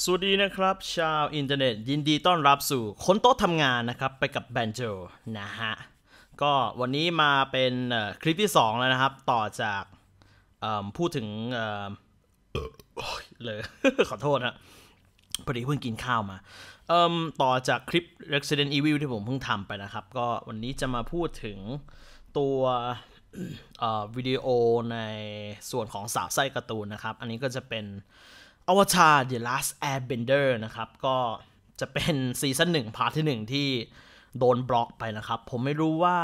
สวัสดีนะครับชาวอินเทอร์เน็ต ยินดีต้อนรับสู่ค้นโต๊ะทำงานนะครับ ไปกับแบนโจ นะฮะ ก็วันนี้มาเป็นคลิปที่2แล้วนะครับ ต่อจากพูดถึงเลย ขอโทษนะพอดีเพิ่งกินข้าวมาต่อจากคลิป Resident Evil ที่ผมเพิ่งทำไปนะครับ ก็วันนี้จะมาพูดถึงตัววิดีโอในส่วนของสาวไส้การ์ตูนนะครับ อันนี้ก็จะเป็นอวตาร The Last Airbender นะครับ ก็จะเป็นซีซั่นหนึ่งพาร์ทที่หนึ่งที่โดนบล็อกไปนะครับ ผมไม่รู้ว่า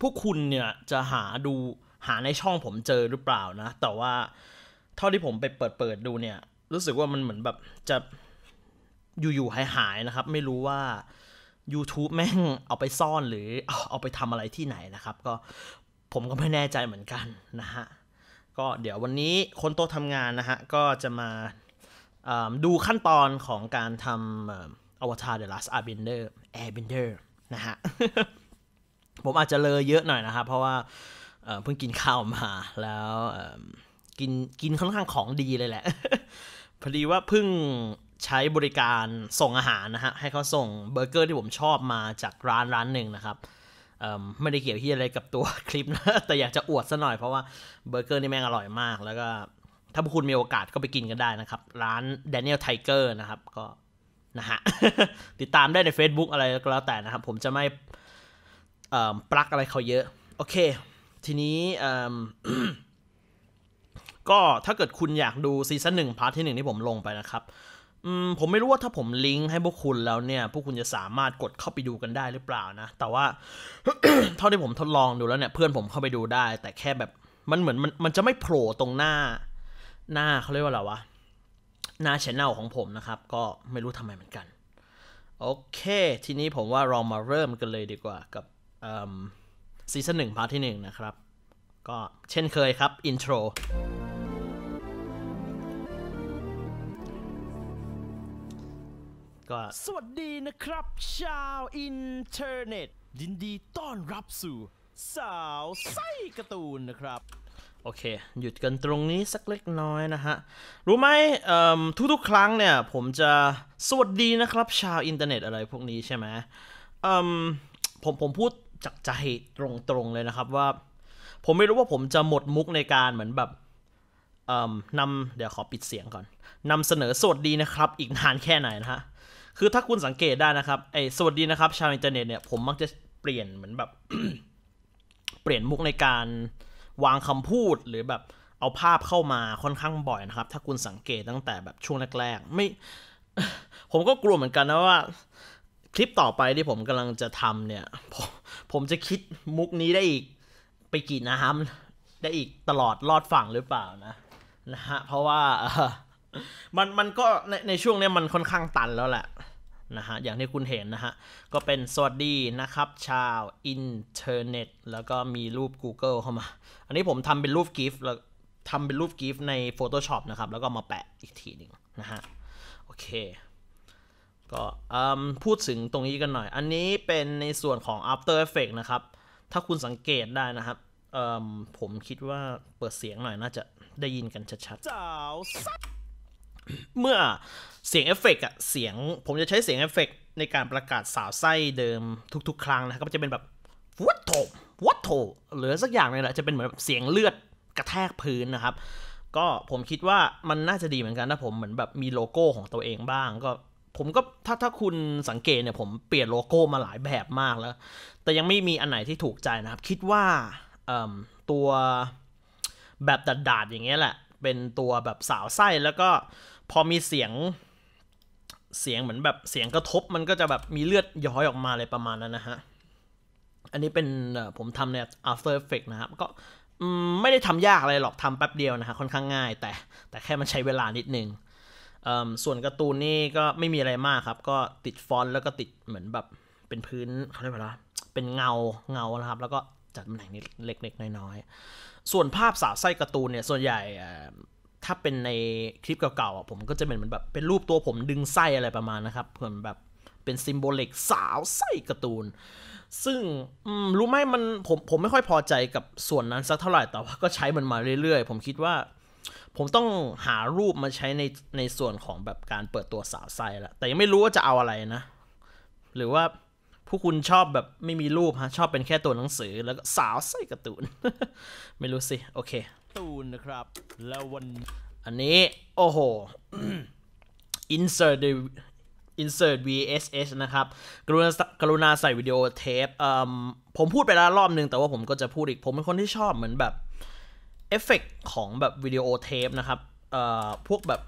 พวกคุณเนี่ยจะหาดูหาในช่องผมเจอหรือเปล่านะ แต่ว่าเท่าที่ผมไปเปิดเปิดดูเนี่ย รู้สึกว่ามันเหมือนแบบจะอยู่ๆหายหายนะครับ ไม่รู้ว่า YouTube แม่งเอาไปซ่อนหรือเอาไปทำอะไรที่ไหนนะครับ ก็ผมก็ไม่แน่ใจเหมือนกันนะฮะก็เดี๋ยววันนี้คนโตทำงานนะฮะก็จะมาดูขั้นตอนของการทำอวตารเด e Last Airbender อ i r นเดอร์นะฮะผมอาจจะเลยเยอะหน่อยนะครับ เพราะว่าเพิ่งกินข้าวมาแล้วกินกินค่อนข้างของดีเลยแหละ พอดีว่าเพิ่งใช้บริการส่งอาหารนะฮะให้เขาส่งเบอร์เกอร์ที่ผมชอบมาจากร้านร้านหนึ่งนะครับไม่ได้เกี่ยวที่อะไรกับตัวคลิปนะ แต่อยากจะอวดซะหน่อยเพราะว่าเบอร์เกอร์นี่แม่งอร่อยมาก แล้วก็ถ้าคุณมีโอกาสก็ไปกินกันได้นะครับ ร้าน Daniel Tiger นะครับ ก็นะฮะ ติดตามได้ใน Facebook อะไรก็แล้วแต่นะครับผมจะไม่ปลักอะไรเขาเยอะ โอเค ทีนี้ก็ถ้าเกิดคุณอยากดูซีซั่นหนึ่งพาร์ทที่หนึ่งที่ผมลงไปนะครับผมไม่รู้ว่าถ้าผมลิงก์ให้พวกคุณแล้วเนี่ยพวกคุณจะสามารถกดเข้าไปดูกันได้หรือเปล่านะ แต่ว่าเท่าที่ผมทดลองดูแล้วเนี่ยเพื่อนผมเข้าไปดูได้แต่แค่แบบมันเหมือนมันมันจะไม่โผล่ตรงหน้า หน้าเขาเรียกว่าอะไรวะหน้าชแนลของผมนะครับ ก็ไม่รู้ทำไมเหมือนกันโอเคทีนี้ผมว่าเรามาเริ่มกันเลยดีกว่ากับซีซั่นหนึ่งพาร์ทที่หนึ่งนะครับก็เช่นเคยครับอินโทรก็สวัสดีนะครับชาวอินเทอร์เน็ต ยินดีต้อนรับสู่สาวไส้การ์ตูนนะครับ โอเค หยุดกันตรงนี้สักเล็กน้อยนะฮะ รู้ไหมทุกๆ ครั้งเนี่ย ผมจะสวัสดีนะครับ ชาวอินเทอร์เน็ตอะไรพวกนี้ใช่ไหมผมผมพูดจากใจ ตรงๆเลยนะครับว่าผมไม่รู้ว่าผมจะหมดมุกในการเหมือนแบบนำเดี๋ยวขอปิดเสียงก่อนนำเสนอสวัสดีนะครับอีกนานแค่ไหนนะฮะคือถ้าคุณสังเกตได้นะครับ ไอ้สวัสดีนะครับชาวอินเทอร์เน็ตเนี่ยผมมักจะเปลี่ยนเหมือนแบบ เปลี่ยนมุกในการวางคำพูดหรือแบบเอาภาพเข้ามาค่อนข้างบ่อยนะครับ ถ้าคุณสังเกตตั้งแต่แบบช่วงแรกๆไม่ ผมก็กลัวเหมือนกันนะว่า คลิปต่อไปที่ผมกำลังจะทำ เนี่ย ผมผมจะคิดมุกนี้ได้อีกไปกี่น้ำได้อีกตลอดรอดฝั่งหรือเปล่านะนะฮะเพราะว่ามันมันก็ในในช่วงนี้มันค่อนข้างตันแล้วแหละนะฮะอย่างที่คุณเห็นนะฮะ ก็เป็นสวัสดีนะครับ ชาว อินเทอร์เน็ต แล้วก็มีรูป Google เข้ามา อันนี้ผมทำเป็นรูปกิฟต์แล้วทำเป็นรูปกิฟต์ใน Photoshop นะครับ แล้วก็มาแปะอีกทีหนึ่งนะฮะ โอเค ก็พูดถึงตรงนี้กันหน่อย อันนี้เป็นในส่วนของ After Effect นะครับ ถ้าคุณสังเกตได้นะครับผมคิดว่าเปิดเสียงหน่อยน่าจะได้ยินกันชัดๆเมื่อเสียงเอฟเฟกอะเสียงผมจะใช้เสียงเอฟเฟกในการประกาศสาวไส้เดิมทุกๆ ครั้งนะครับจะเป็นแบบวัตโถวัตโถหรือสักอย่างนี่แหละ จะเป็นเหมือนเสียงเลือดกระแทกพื้นนะครับ ก็ผมคิดว่ามันน่าจะดีเหมือนกันถ้าผมเหมือนแบบมีโลโก้ของตัวเองบ้าง ก็ผมก็ถ้าถ้าคุณสังเกตเนี่ยผมเปลี่ยนโลโก้มาหลายแบบมากแล้ว แต่ยังไม่มีอันไหนที่ถูกใจนะครับ คิดว่าตัวแบบดัดๆอย่างเงี้ยแหละ เป็นตัวแบบสาวไส้แล้วก็พอมีเสียงเสียงเหมือนแบบเสียงกระทบมันก็จะแบบมีเลือดย้อยออกมาอะไรประมาณนั้นนะฮะ อันนี้เป็นผมทำใน After Effects นะครับ ก็ไม่ได้ทำยากอะไรหรอกทำแป๊บเดียวนะฮะค่อนข้างง่ายแต่แต่แค่มันใช้เวลานิดนึงส่วนการ์ตูนนี่ก็ไม่มีอะไรมากครับก็ติดฟอนต์แล้วก็ติดเหมือนแบบ เป็นพื้นเขาเรียกว่าเป็นเงาเงานะครับ แล้วก็จัดตำแหน่งนี้เล็กๆ น้อย ๆ ส่วนภาพสาวไส้การ์ตูนเนี่ยส่วนใหญ่ถ้าเป็นในคลิปเก่าๆอ่ะผมก็จะเป็นเหมือนแบบเป็นรูปตัวผมดึงไส้อะไรประมาณนะครับเหมือนแบบเป็นซิมโบลิกสาวไส้การ์ตูน ซึ่งรู้ไหมมันผมผมไม่ค่อยพอใจกับส่วนนั้นสักเท่าไหร่แต่ว่าก็ใช้ มันมาเรื่อยๆ ผมคิดว่า ผมต้องหารูปมาใช้ในในส่วนของแบบการเปิดตัวสาวไส้ละแต่ยังไม่รู้ว่าจะเอาอะไรนะ หรือว่าผู้คุณชอบแบบไม่มีรูปฮะชอบเป็นแค่ตัวหนังสือ แล้วก็สาวไส้การ์ตูนไม่รู้สิโอเคตูนนะครับ แล้ววันอันนี้โอ้โห insert the insert VSS นะครับ กรุณากรุณาใส่วิดีโอเทปผมพูดไปแล้วรอบนึงแต่ว่าผมก็จะพูดอีกผมเป็นคนที่ชอบเหมือนแบบเอฟเฟกของแบบวิดีโอเทปนะครับพวกแบบ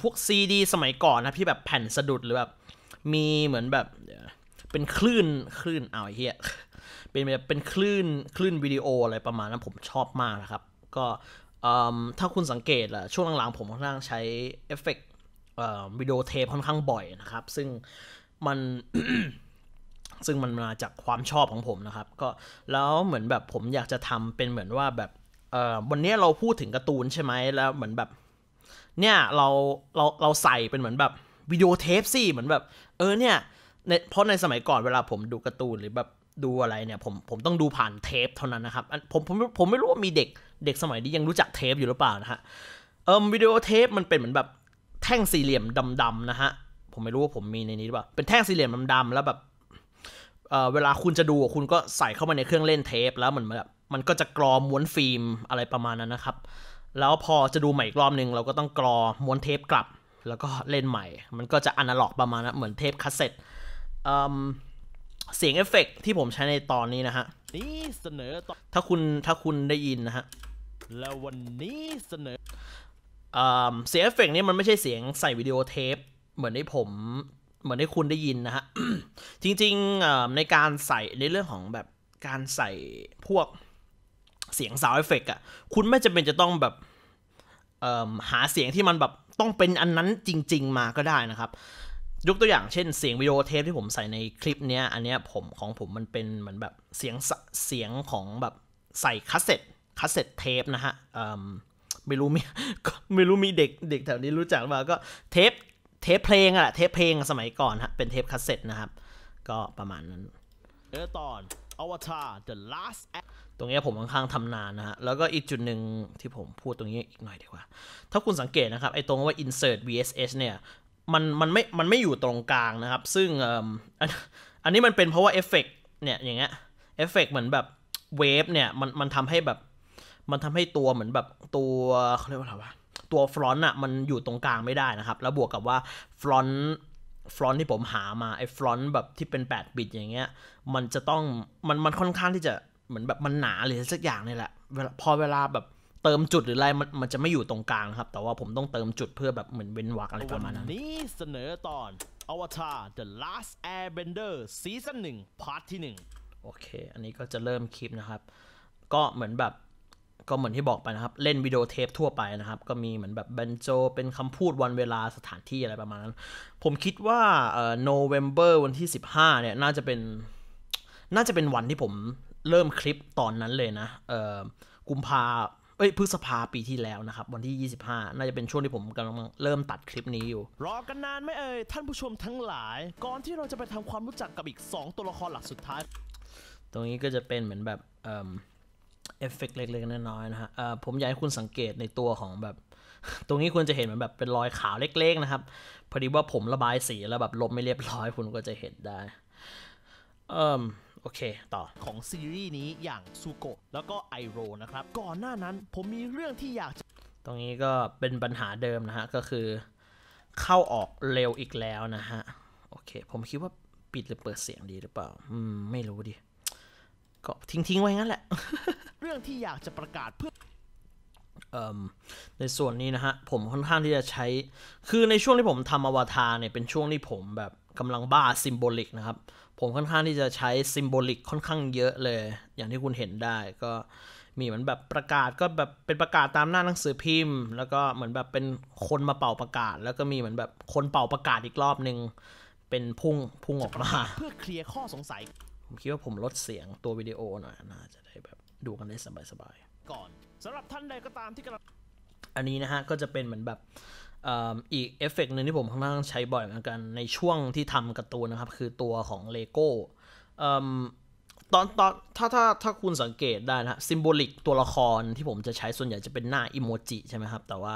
พวกซีดีสมัยก่อนนะพี่แบบแผ่นสะดุดหรือแบบมีเหมือนแบบเป็นคลื่นคลื่นเอาเฮียเป็นเป็นคลื่นคลื่นวิดีโออะไรประมาณนั้นผมชอบมากนะครับ ก็ถ้าคุณสังเกตล่ะช่วงหลังๆผมค่อนข้างใช้เอฟเฟกต์วิดีโอเทปค่อนข้างบ่อยนะครับซึ่งมันซึ่งมันมาจากความชอบของผมนะครับก็แล้วเหมือนแบบผมอยากจะทำเป็นเหมือนว่าแบบวันนี้เราพูดถึงการ์ตูนใช่ไหมแล้วเหมือนแบบเนี่ยเราเราเราใส่เป็นเหมือนแบบวิดีโอเทปสิเหมือนแบบเออเนี่ยเพราะในสมัยก่อนเวลาผมดูการ์ตูนหรือแบบดูอะไรเนี่ยผมผมต้องดูผ่านเทปเท่านั้นนะครับผมผมผมไม่รู้ว่ามีเด็กเด็กสมัยนี้ยังรู้จักเทปอยู่หรือเปล่านะฮะเอ่มวิดีโอเทปมันเป็นเหมือนแบบแท่งสี่เหลี่ยมดำๆนะฮะผมไม่รู้ว่าผมมีในนี้หรือเปล่าเป็นแท่งสี่เหลี่ยมดำๆแล้วแบบเออเวลาคุณจะดูคุณก็ใส่เข้ามาในเครื่องเล่นเทป แล้วเหมือนแบบมันก็จะกรอม้วนฟิล์มอะไรประมาณนั้นนะครับ แล้วพอจะดูใหม่อีกรอบหนึ่งเราก็ต้องกรอม้วนเทปกลับ แล้วก็เล่นใหม่ มันก็จะอนาล็อกประมาณนะเหมือนเทปคาสเซ็ตอเสียงเอฟเฟกที่ผมใช้ในตอนนี้นะฮะ นี่เสนอตถ้าคุณถ้าคุณได้ยินนะฮะ แล้ววันนี้เสนอเสียงเอฟเฟกนี้มันไม่ใช่เสียงใส่วิดีโอเทป เหมือนที่ผม เหมือนที่คุณได้ยินนะฮะ จริงๆในการใส่ในเรื่องของแบบการใส่พวกเสียงซาวเอฟเฟกอะคุณไม่จำเป็นจะต้องแบบ หาเสียงที่มันแบบต้องเป็นอันนั้นจริง ๆมาก็ได้นะครับยกตัวอย่างเช่นเสียงวิดีโอเทปที่ผมใส่ในคลิปเนี้ยอันเนี้ยผมของผมมันเป็นเหมือนแบบเสียงเสียงของแบบใส่คัสเซ็ตคัสเซ็ตเทปนะฮะไม่รู้มีไม่รู้มีเด็กเด็กแถวนี้รู้จักหรือเปล่าก็เทปเทปเพลงอะเทปเพลงสมัยก่อนฮะเป็นเทปคัสเซ็ตนะครับ ก็ประมาณนั้นเออตอนอวตาร The Last ตรงนี้ผมค่อนข้างทำนานนะฮะ แล้วก็อีกจุดหนึ่งที่ผมพูดตรงนี้อีกหน่อยดีกว่า ถ้าคุณสังเกตนะครับ ไอ้ตรงว่า insert vss เนี่ยมันมันไม่ มันไม่อยู่ตรงกลางนะครับ ซึ่งอันนี้มันเป็นเพราะว่าเอฟเฟกเนี่ย อย่างเงี้ย เอฟเฟกเหมือนแบบ เวฟ เนี่ย มัน มันทำให้แบบ มันทำให้ตัวเหมือนแบบตัวเขาเรียกว่าอะไรวะ ตัวฟรอนต์อะมันอยู่ตรงกลางไม่ได้นะครับ แล้วบวกกับว่าฟรอนต์ฟรอนต์ที่ผมหามา ไอ้ฟรอนต์แบบที่เป็น 8 บิต อย่างเงี้ย มันจะต้อง มัน มันค่อนข้างที่จะ เหมือนแบบ มันหนาหรือสักอย่างนี่แหละ พอเวลาแบบเติมจุดหรืออะไรมันมันจะไม่อยู่ตรงกลางครับ แต่ว่าผมต้องเติมจุดเพื่อแบบเหมือนเว้นวรรคอะไรประมาณนั้นนี้เสนอตอน Avatar The Last Airbender ซีซั่นหนึ่งพาร์ทที่หนึ่งโอเค อันนี้ก็จะเริ่มคลิปนะครับ ก็เหมือนแบบก็เหมือนที่บอกไปนะครับเล่นวิดีโอเทปทั่วไปนะครับ ก็มีเหมือนแบบเบนโจ เป็นคำพูดวันเวลาสถานที่อะไรประมาณนั้น ผมคิดว่าเอ่อโนเวมเบอร์วันที่ 15 เนี่ยน่าจะเป็นน่าจะเป็นวันที่ผมเริ่มคลิปตอนนั้นเลยนะเอ่อกุมภาอ้ยพฤษภาปีที่แล้วนะครับ วันที่ 25 น่าจะเป็นช่วงที่ผมกำลังเริ่มตัดคลิปนี้อยู่ รอกันนานไหมเอ่ย ท่านผู้ชมทั้งหลาย ก่อนที่เราจะไปทำความรู้จักกับอีก 2 ตัวละครหลักสุดท้าย ตรงนี้ก็จะเป็นเหมือนแบบ เอฟเฟกเล็กๆน้อยๆนะฮะผมอยากให้คุณสังเกตในตัวของแบบ ตรงนี้คุณจะเห็นเหมือนแบบเป็นรอยขาวเล็ก ๆนะครับพอดีว่าผมระบายสีแล้วแบบลบไม่เรียบร้อยคุณก็จะเห็นได้ เอ่อโอเค ต่อของซีรีส์นี้อย่างซูโกะแล้วก็ไอโรนะครับ ก่อนหน้านั้นผมมีเรื่องที่อยาก ตรงนี้ก็เป็นปัญหาเดิมนะฮะ ก็คือ เข้าออกเร็วอีกแล้วนะฮะโอเค ผมคิดว่าปิดหรือเปิดเสียงดีหรือเปล่าอืมไม่รู้ดิ ก็ทิ้งๆไว้งั้นแหละ เรื่องที่อยากจะประกาศเพื่อในส่วนนี้นะฮะ ผมค่อนข้างที่จะใช้คือในช่วงที่ผมทำอวตารเนี่ยเป็นช่วงที่ผมแบบกำลังบ้าซิมโบลิกนะครับผมค่อนข้างที่จะใช้ซิมโบลิกค่อนข้างเยอะเลย อย่างที่คุณเห็นได้ก็ มีเหมือนแบบประกาศก็แบบเป็นประกาศตามหน้าหนังสือพิมพ์ แล้วก็เหมือนแบบเป็นคนมาเป่าประกาศ แล้วก็มีเหมือนแบบคนเป่าประกาศอีกรอบหนึ่งเป็นพุ่งพุ่งออกมาเพื่อเคลียร์ข้อสงสัย ผมคิดว่าผมลดเสียงตัววิดีโอหน่อย น่าจะได้แบบดูกันได้สบายๆก่อนสำหรับท่านใดก็ตามที่กำลังอันนี้นะฮะ ก็จะเป็นเหมือนแบบอีกเอฟเฟกหนึ่งที่ผมค่อนข้างใช้บ่อยเหมือนกันในช่วงที่ทำการ์ตูนนะครับ คือตัวของเลโก้ตอนตอนถ้าถ้าถ้าคุณสังเกตได้นะซิมโบลิกตัวละครที่ผมจะใช้ส่วนใหญ่จะเป็นหน้าอิโมจิใช่ไหมครับ แต่ว่า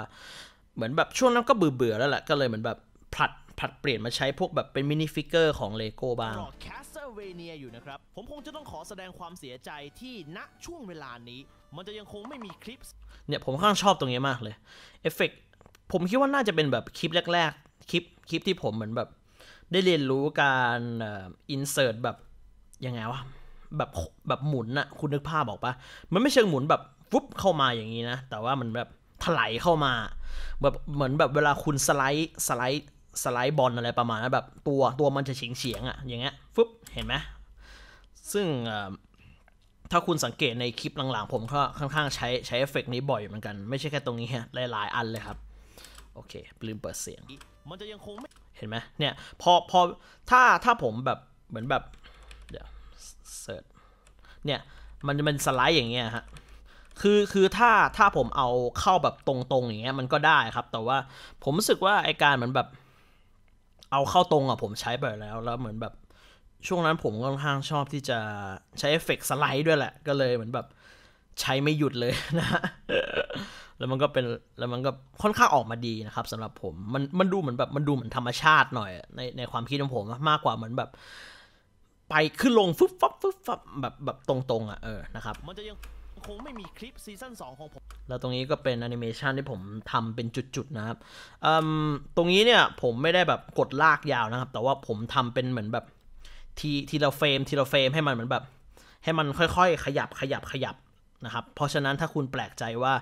เหมือนแบบช่วงนั้นก็เบื่อเบื่อแล้วแหละก็เลยเหมือนแบบผลัดผลัดเปลี่ยนมาใช้พวกแบบเป็นมินิฟิกเกอร์ของเลโก้บ้างแคสเซเวเนี a อยู่นะครับผมคงจะต้องขอแสดงความเสียใจที่ณช่วงเวลานี้ มันจะยังคงไม่มีคลิปเนี่ย ผมคข้างชอบตรงนี้มากเลยเอฟเฟกต์ผมคิดว่าน่าจะเป็นแบบคลิปแรก ๆ คลิปคลิปที่ผมเหมือนแบบ ได้เรียนรู้การอินเสิร์ตแบบยังไงวะแบบแบบหมุนอะคุณนึกภาพบอกปะมันไม่เชิงหมุนแบบ ฟุ๊บเข้ามาอย่างนี้นะ แต่ว่ามันแบบถลายเข้ามาแบบเหมือนแบบ เวลาคุณสไลด์สไลด์สไลด์บอลอะไรประมาณนั้นแบบตัวตัวมันจะเฉียงเฉียงอะอย่างเงี้ยฟ๊บเห็นไหมซึ่งถ้าคุณสังเกตในคลิปหลังๆผมก็ค่อนข้างใช้ใช้เอฟเฟกนี้บ่อยเหมือนกันไม่ใช่แค่ตรงนี้ฮะหลายๆอันเลยครับโอเคลืมเปิดเสียงมันจะยังคงเห็นไหม เนี่ย พอ พอ ถ้า ถ้าผม แบบ เหมือนแบบ เดี๋ยวเสิร์ช เนี่ย มันมันสไลด์ อย่างเงี้ยฮะ คือ คือ ถ้า ถ้าผมเอา เข้า แบบ ตรงๆอย่างเงี้ย มันก็ได้ครับ แต่ว่าผม รู้สึกว่า ไอการ เหมือน แบบ เอาเข้าตรงอ่ะ ผมใช้ ไป แล้ว แล้วเหมือนแบบ ช่วงนั้นผม ค่อนข้าง ชอบ ที่จะ ใช้ เอฟเฟกสไลด์ ด้วย แหละ ก็เลย เหมือน แบบ ใช้ ไม่ หยุด เลยนะแล้วมันก็เป็นแล้วมันก็ค่อนข้างออกมาดีนะครับ สำหรับผมมันมันดูเหมือนแบบมันดูเหมือนธรรมชาติหน่อยในในความคิดของผมมากกว่าเหมือนแบบ ไปขึ้นลงฟึบฟับฟึบฟับแบบแบบตรงๆอ่ะเออนะครับมันจะยังคงไม่มีคลิปซีซั่น2ของผมแล้วตรงนี้ก็เป็นแอนิเมชันที่ผมทำเป็นจุดๆนะครับตรงนี้เนี่ยผมไม่ได้แบบกดลากยาวนะครับ แต่ว่าผมทำเป็นเหมือนแบบทีทีละเฟรมทีละเฟรมให้มันเหมือนแบบ ให้มันค่อยๆขยับขยับขยับนะครับ เพราะฉะนั้นถ้าคุณแปลกใจว่า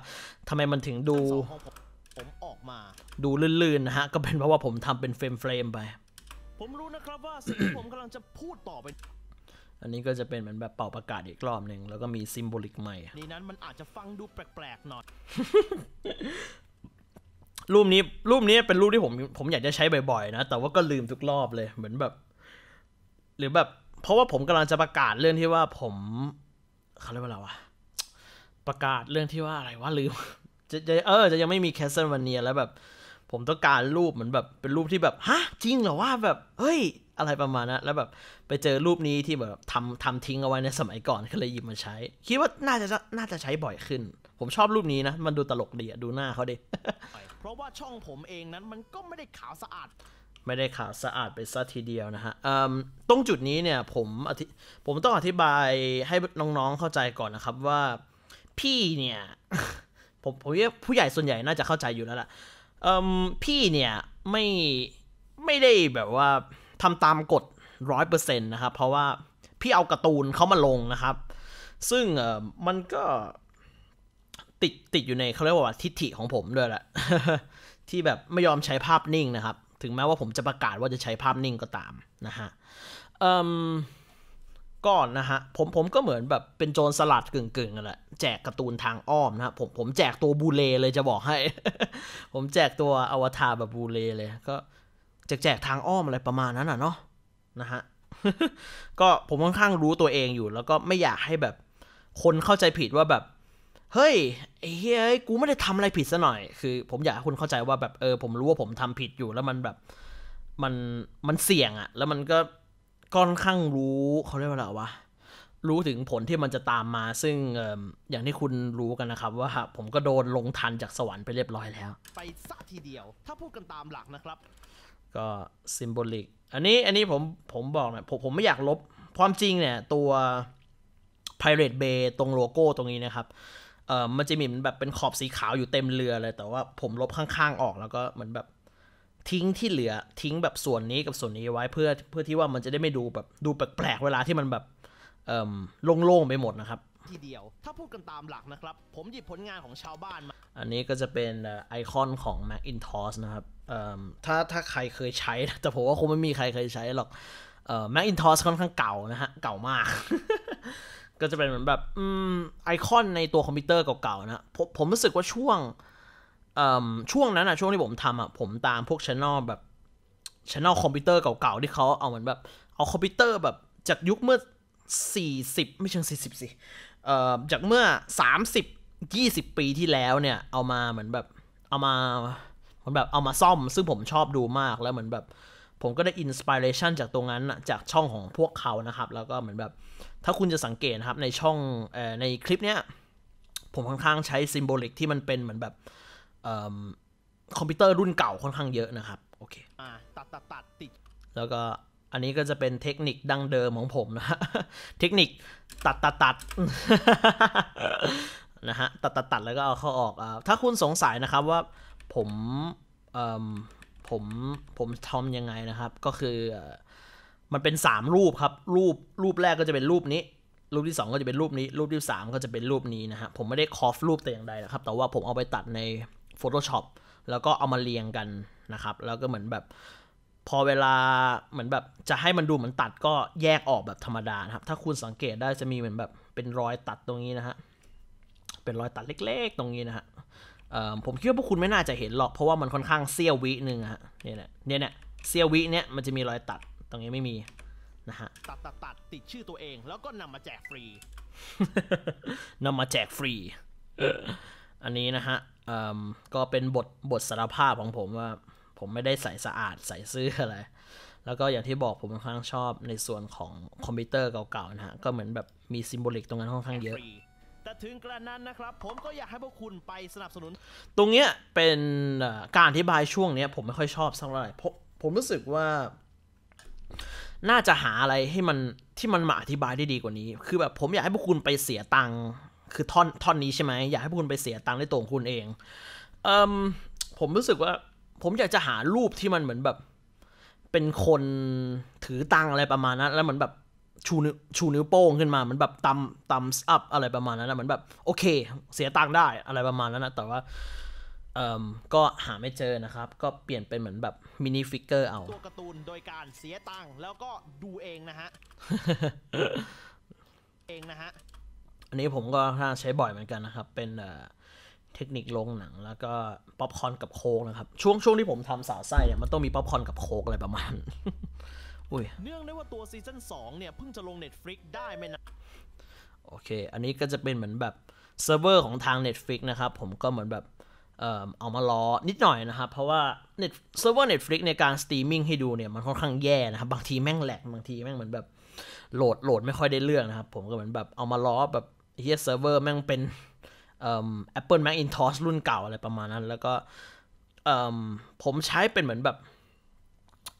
ทำไมมันถึงดู ผมออกมาดูลื่นๆนะฮะก็เป็นเพราะว่าผมทำเป็นเฟรมเฟรมไป ผมรู้นะครับว่าสิ่งที่ผมกำลังจะพูดต่อไป อันนี้ก็จะเป็นเหมือนแบบเป่าประกาศอีกรอบหนึ่งแล้วก็มีซิมโบลิกใหม่นี่นั้นมันอาจจะฟังดูแปลกๆหน่อยรูปนี้รูปนี้เป็นรูปที่ผมผมอยากจะใช้บ่อยๆนะ แต่ว่าก็ลืมทุกรอบเลยเหมือนแบบ หรือแบบเพราะว่าผมกำลังจะประกาศเรื่องที่ว่าผมเขาเรียกว่าอะไรวะประกาศเรื่องที่ว่าอะไรว่าลืมจะจะเออ จะยังไม่มีแคสเซิลวันเนีย แล้วแบบ ผมต้องการรูปเหมือนแบบ เป็นรูปที่แบบฮะจริงเหรอว่าแบบ เฮ้ย อะไรประมาณนะั้นแล้วแบบ ไปเจอรูปนี้ที่แบบทำทำทิ้งเอาไว้ในสมัยก่อนก็เลยหยิบมาใช้ คิดว่าน่าจะน่าจะใช้บ่อยขึ้น ผมชอบรูปนี้นะ มันดูตลกดีอะดูหน้าเขาดิเพราะว่าช่องผมเองนั้นมันก็ไม่ได้ขาวสะอาด ไม่ได้ขาวสะอาดไปซะทีเดียวนะฮะตรงจุดนี้เนี่ยผมผมต้องอธิบายให้น้องๆเข้าใจก่อนนะครับว่าพี่เนี่ย ผมผมว่าผู้ใหญ่ส่วนใหญ่น่าจะเข้าใจอยู่แล้วล่ะเอ่มพี่เนี่ยไม่ไม่ได้แบบว่าทำตามกฎร้อยเปอร์เซ็นต์นะครับเพราะว่าพี่เอาการ์ตูนเขามาลงนะครับ ซึ่งเอ่อมันก็ ติดติดอยู่ในเขาเรียกว่าทิฐิของผมด้วยแหละที่แบบไม่ยอมใช้ภาพนิ่งนะครับ ถึงแม้ว่าผมจะประกาศว่าจะใช้ภาพนิ่งก็ตามนะฮะเอ่อก่อนนะฮะผมผมก็เหมือนแบบเป็นโจรสลัดกึ่งๆกันแหละแจกการ์ตูนทางอ้อมนะผมผมแจกตัวบูเล เลยจะบอกให้ ผมแจกตัวอวตารแบบบูเลเลยก็แจกแจกทางอ้อมอะไรประมาณนั้นอ่ะเนาะนะฮะก็ผมค่อนข้างรู้ตัวเองอยู่ แล้วก็ไม่อยากให้แบบคนเข้าใจผิดว่าแบบเฮ้ยไอ้เฮ้ยกูไม่ได้ทำอะไรผิดซะหน่อย คือ ผมอยากให้คุณเข้าใจว่าแบบเออผมรู้ว่าผมทำผิดอยู่ แล้วมันแบบมันมันเสี่ยงอะแล้วมันก็ค่อนข้างรู้เขาเรียกว่าอะไรวะ รู้ถึงผลที่มันจะตามมาซึ่งอย่างที่คุณรู้กันนะครับ ว่าผมก็โดนลงทันจากสวรรค์ไปเรียบร้อยแล้วไปซะทีเดียว ถ้าพูดกันตามหลักนะครับ ก็ซิมโบลิกอันนี้อันนี้ผมผมบอกนะผมผมไม่อยากลบความจริงเนี่ย ตัว Pirate Bay ตรงโลโก้ตรงนี้นะครับเออมันจะมีแบบเป็นขอบสีขาวอยู่เต็มเรือเลย แต่ว่าผมลบข้างๆ ออกแล้วก็เหมือนแบบทิ้งที่เหลือทิ้งแบบส่วนนี้กับส่วนนี้ไว้เพื่อเพื่อที่ว่ามันจะได้ไม่ดูแบบดูแปลกๆเวลาที่มันแบบโล่งๆไปหมดนะครับทีเดียว ถ้าพูดกันตามหลักนะครับ ผมหยิบผลงานของชาวบ้านมา อันนี้ก็จะเป็นไอคอนของ Macintosh นะครับถ้าถ้าใครเคยใช้ แต่ผมว่าคงไม่มีใครเคยใช้หรอกแมคอินทอสค่อนข้างเก่านะฮะเก่ามาก ก็จะเป็นเหมือนแบบไอคอนในตัวคอมพิวเตอร์เก่าๆนะผมผมรู้สึกว่าช่วงช่วงนั้นอะช่วงที่ผมทำอะผมตามพวกชแนลแบบชแนลคอมพิวเตอร์เก่าๆ ที่เขาเอาเหมือนแบบเอาคอมพิวเตอร์แบบจากยุคเมื่อ 40 ไม่เชิง40 สิเอ่อจากเมื่อ 30 20 ปีที่แล้วเนี่ย เอามาเหมือนแบบเอามาเหมือนแบบเอามาซ่อมซึ่งผมชอบดูมากแล้วเหมือนแบบผมก็ได้อินสปิเรชันจากตรงนั้นจากช่องของพวกเขานะครับ แล้วก็เหมือนแบบ ถ้าคุณจะสังเกตครับ ในช่องในคลิปเนี้ยผมค่อนข้างใช้ซิมโบลิกที่มันเป็นเหมือนแบบคอมพิวเตอร์รุ่นเก่าค่อนข้างเยอะนะครับโอเคตัดตัดตัดติดแล้วก็อันนี้ก็จะเป็นเทคนิคดั้งเดิมของผมนะฮะเทคนิคตัดตัดตัดนะฮะตัดตัดตัดแล้วก็เอาเข้าออก ถ้าคุณสงสัยนะครับว่าผมผมผมทอมยังไงนะครับ ก็คือมันเป็น 3 รูปครับ รูปรูปแรกก็จะเป็นรูปนี้ รูปที่ 2 ก็จะเป็นรูปนี้รูปที่ 3 ก็จะเป็นรูปนี้นะฮะผมไม่ได้คอฟรูปแต่อย่างใดนะครับ แต่ว่าผมเอาไปตัดใน Photoshop แล้วก็เอามาเรียงกันนะครับ แล้วก็เหมือนแบบ พอเวลาเหมือนแบบจะให้มันดูเหมือนตัดก็แยกออกแบบธรรมดาครับ ถ้าคุณสังเกตได้จะมีเหมือนแบบเป็นรอยตัดตรงนี้นะฮะเป็นรอยตัดเล็กๆ ตรงนี้นะฮะผมคิดว่าพวกคุณไม่น่าจะเห็นหรอก เพราะว่ามันค่อนข้างเสี้ยววิหนึ่งฮะเนี่ยเนี่ยเนี่ยเสี้ยววิเนี่ยมันจะมีรอยตัดตรงนี้ไม่มีนะฮะตัดตัดตัดติดชื่อตัวเอง แล้วก็นำมาแจกฟรีนำมาแจกฟรีอันนี้นะฮะก็เป็นบทบทสารภาพของผมว่า ผมไม่ได้ใส่สะอาดใส่ซื้ออะไร แล้วก็อย่างที่บอกผมค่อนข้างชอบในส่วนของคอมพิวเตอร์เก่าๆนะฮะ ก็เหมือนแบบมีซิมโบลิกตรงนั้นค่อนข้างเยอะ แต่ถึงกระนั้นนะครับผมก็อยากให้พวกคุณไปสนับสนุน ตรงเนี้ยเป็นการอธิบายช่วงเนี้ย ผมไม่ค่อยชอบสักเท่าไหร่เพราะผมรู้สึกว่าน่าจะหาอะไรให้มันที่มันมาอธิบายได้ดีกว่านี้ คือแบบผมอยากให้พวกคุณไปเสียตังค์คือท่อนท่อนนี้ใช่ไหมอยากให้คุณไปเสียตังค์ในตัวงคุณเอง เอมผมรู้สึกว่า ผมอยากจะหารูปที่มันเหมือนแบบ เป็นคนถือตังอะไรประมาณนั้นแล้วเหมือนแบบชูนิ้วชูนิ้วโป้งขึ้นมาเหมือนแบบตำตำอัพอะไรประมาณนั้นนะเหมือนแบบโอเค เสียตังค์ได้อะไรประมาณนั้นนะแต่ว่า เอ่ก็หาไม่เจอนะครับ ก็เปลี่ยนเป็นเหมือนแบบมินิฟิกเกอร์เอาตัวการ์ตูนโดยการเสียตังค์แล้วก็ดูเองนะฮะเองนะฮะอันนี้ผมก็ถ้าใช้บ่อยเหมือนกันนะครับเป็นเทคนิคลงหนังแล้วก็ป๊อปคอนกับโค้กนะครับช่วงช่วงที่ผมทำสาไส้เนี่ยมันต้องมีป๊อปคอนกับโค้กอะไรประมาณ อุ้ยเนื่องด้ว่าตัวซีซั่นงเนี่ยเพิ่งจะลง Netflix ได้ไหมนะโอเค อันนี้ก็จะเป็นเหมือนแบบเซิร์ฟเวอร์ของทาง Netflix นะครับผมก็เหมือนแบบเอามาล้อนิดหน่อยนะครับเพราะว่าเเซิร์ฟเวอร์ Netflix ในการสตรีมมิ่งให้ดูเนี่ยมันค่อนข้างแย่นะครับบางทีแม่งแหลกบางทีแม่งเหมือนแบบโหลดโหลดไม่ค่อยได้เรื่องนะครับผมก็เหมือนแบบเอามาล้อแบบเฮียเซิร์ฟเวอร์แม่งเป็นแอปเปิลแม็กอินทอสรุ่นเก่าอะไรประมาณนั้นแล้วก็ผมใช้เป็นเหมือนแบบ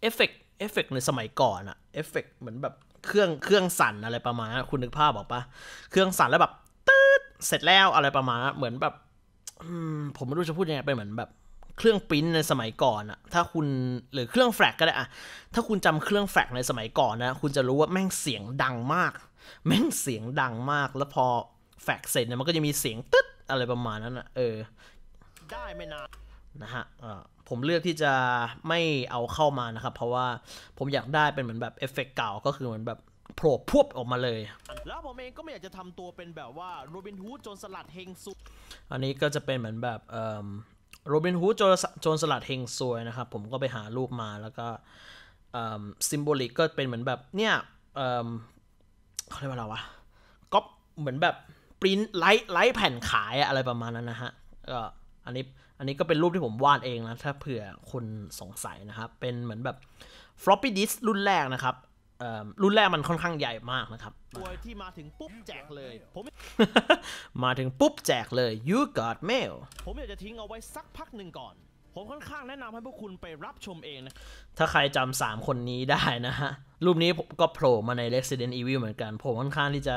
เอฟเฟกเอฟเฟกในสมัยก่อนอะเอฟเฟกเหมือนแบบเครื่องเครื่องสั่นอะไรประมาณนั้นคุณนึกภาพบอกปะเครื่องสั่นแล้วแบบตืดเสร็จแล้วอะไรประมาณนั้นเหมือนแบบผมไม่รู้จะพูดยังไงเป็นเหมือนแบบ เครื่องปริ้นในสมัยก่อนอะถ้าคุณหรือเครื่องแฟกก็ได้อะถ้าคุณจำเครื่องแฟกในสมัยก่อนนะคุณจะรู้ว่าแม่งเสียงดังมากแม่งเสียงดังมากแล้วพอแฟกเสร็จเนี่ยมันก็จะมีเสียงตึ๊ดอะไรประมาณนั้นอ่ะเออได้ไม่นานนะฮะผมเลือกที่จะไม่เอาเข้ามานะครับ เพราะว่าผมอยากได้เป็นเหมือนแบบเอฟเฟกเก่า ก็คือเหมือนแบบโผล่พวบออกมาเลย แล้วผมเองก็ไม่อยากจะทำตัวเป็นแบบว่าโรบินฮูดโจรสลัดเฮงซุอันนี้ก็จะเป็นเหมือนแบบโรบินฮูดโจรสลัดเฮงซวยนะครับ ผมก็ไปหารูปมาแล้วก็ซิมโบลิกก็เป็นเหมือนแบบเนี่ยเขาเรียกว่าอะไรวะก็เหมือนแบบปริ้นไลท์ไลท์แผ่นขายอะไรประมาณนั้นนะฮะ ก็อันนี้อันนี้ก็เป็นรูปที่ผมวาดเองนะ ถ้าเผื่อคุณสงสัยนะครับ เป็นเหมือนแบบ floppy disk รุ่นแรกนะครับ รุ่นแรกมันค่อนข้างใหญ่มากนะครับตัวที่มาถึงปุ๊บแจกเลยผมมาถึงปุ๊บแจกเลย you got mail ผมอยากจะทิ้งเอาไว้สักพักหนึ่งก่อนผมค่อนข้างแนะนำให้พวกคุณไปรับชมเองนะ ถ้าใครจำสามคนนี้ได้นะฮะ รูปนี้ก็โผล่มาใน Resident Evil เหมือนกัน ผมค่อนข้างที่จะ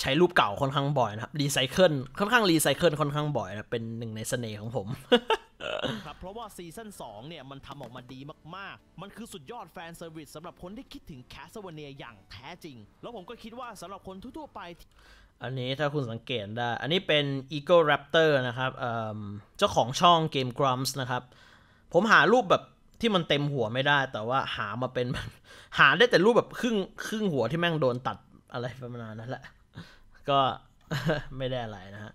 ใช้รูปเก่าค่อนข้างบ่อยนะครับ รีไซเคิล ค่อนข้างรีไซเคิลค่อนข้างบ่อยนะ เป็นหนึ่งในเสน่ห์ของผมครับ เพราะว่าซีซั่น2เนี่ยมันทำออกมาดีมากๆ มันคือสุดยอดแฟนเซอร์วิสสำหรับคนที่คิดถึงแคสเวเนียอย่างแท้จริง แล้วผมก็คิดว่าสำหรับคนทั่วๆไปอันนี้ถ้าคุณสังเกตได้ อันนี้เป็น Eagle Raptor นะครับ เจ้าของช่อง Game Grumps นะครับ ผมหารูปแบบที่มันเต็มหัวไม่ได้ แต่ว่าหามาเป็น หาได้แต่รูปแบบครึ่งครึ่งหัวที่แม่งโดนตัดอะไรประมาณนั้นแหละ ก็ไม่ได้อะไรนะฮะ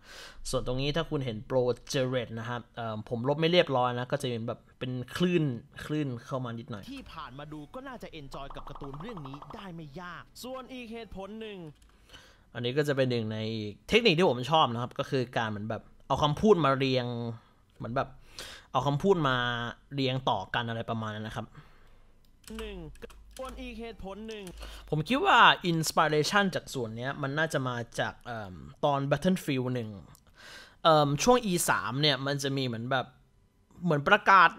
ส่วนตรงนี้ถ้าคุณเห็นโปรเจเรตนะครับผมลบไม่เรียบร้อยนะ ก็จะเป็นแบบเป็นคลื่นคลื่นเข้ามานิดหน่อยที่ผ่านมาดูก็น่าจะเอนจอยกับการ์ตูนเรื่องนี้ได้ไม่ยาก ส่วนอีกเหตุผลหนึ่งอันนี้ก็จะเป็นหนึ่งในเทคนิคที่ผมชอบนะครับ ก็คือการเหมือนแบบเอาคำพูดมาเรียง เหมือนแบบเอาคำพูดมาเรียงต่อกันอะไรประมาณนั้นนะครับหนึ่งสวนอีกเหตุผลหนึ่งผมคิดว่าอินสปิเรชันจากส่วนนี้มันน่าจะมาจากอตอน Battlefield หนึ่งช่วง E3 เนี่ยมันจะมีเหมือนแบบ เหมือนประกาศ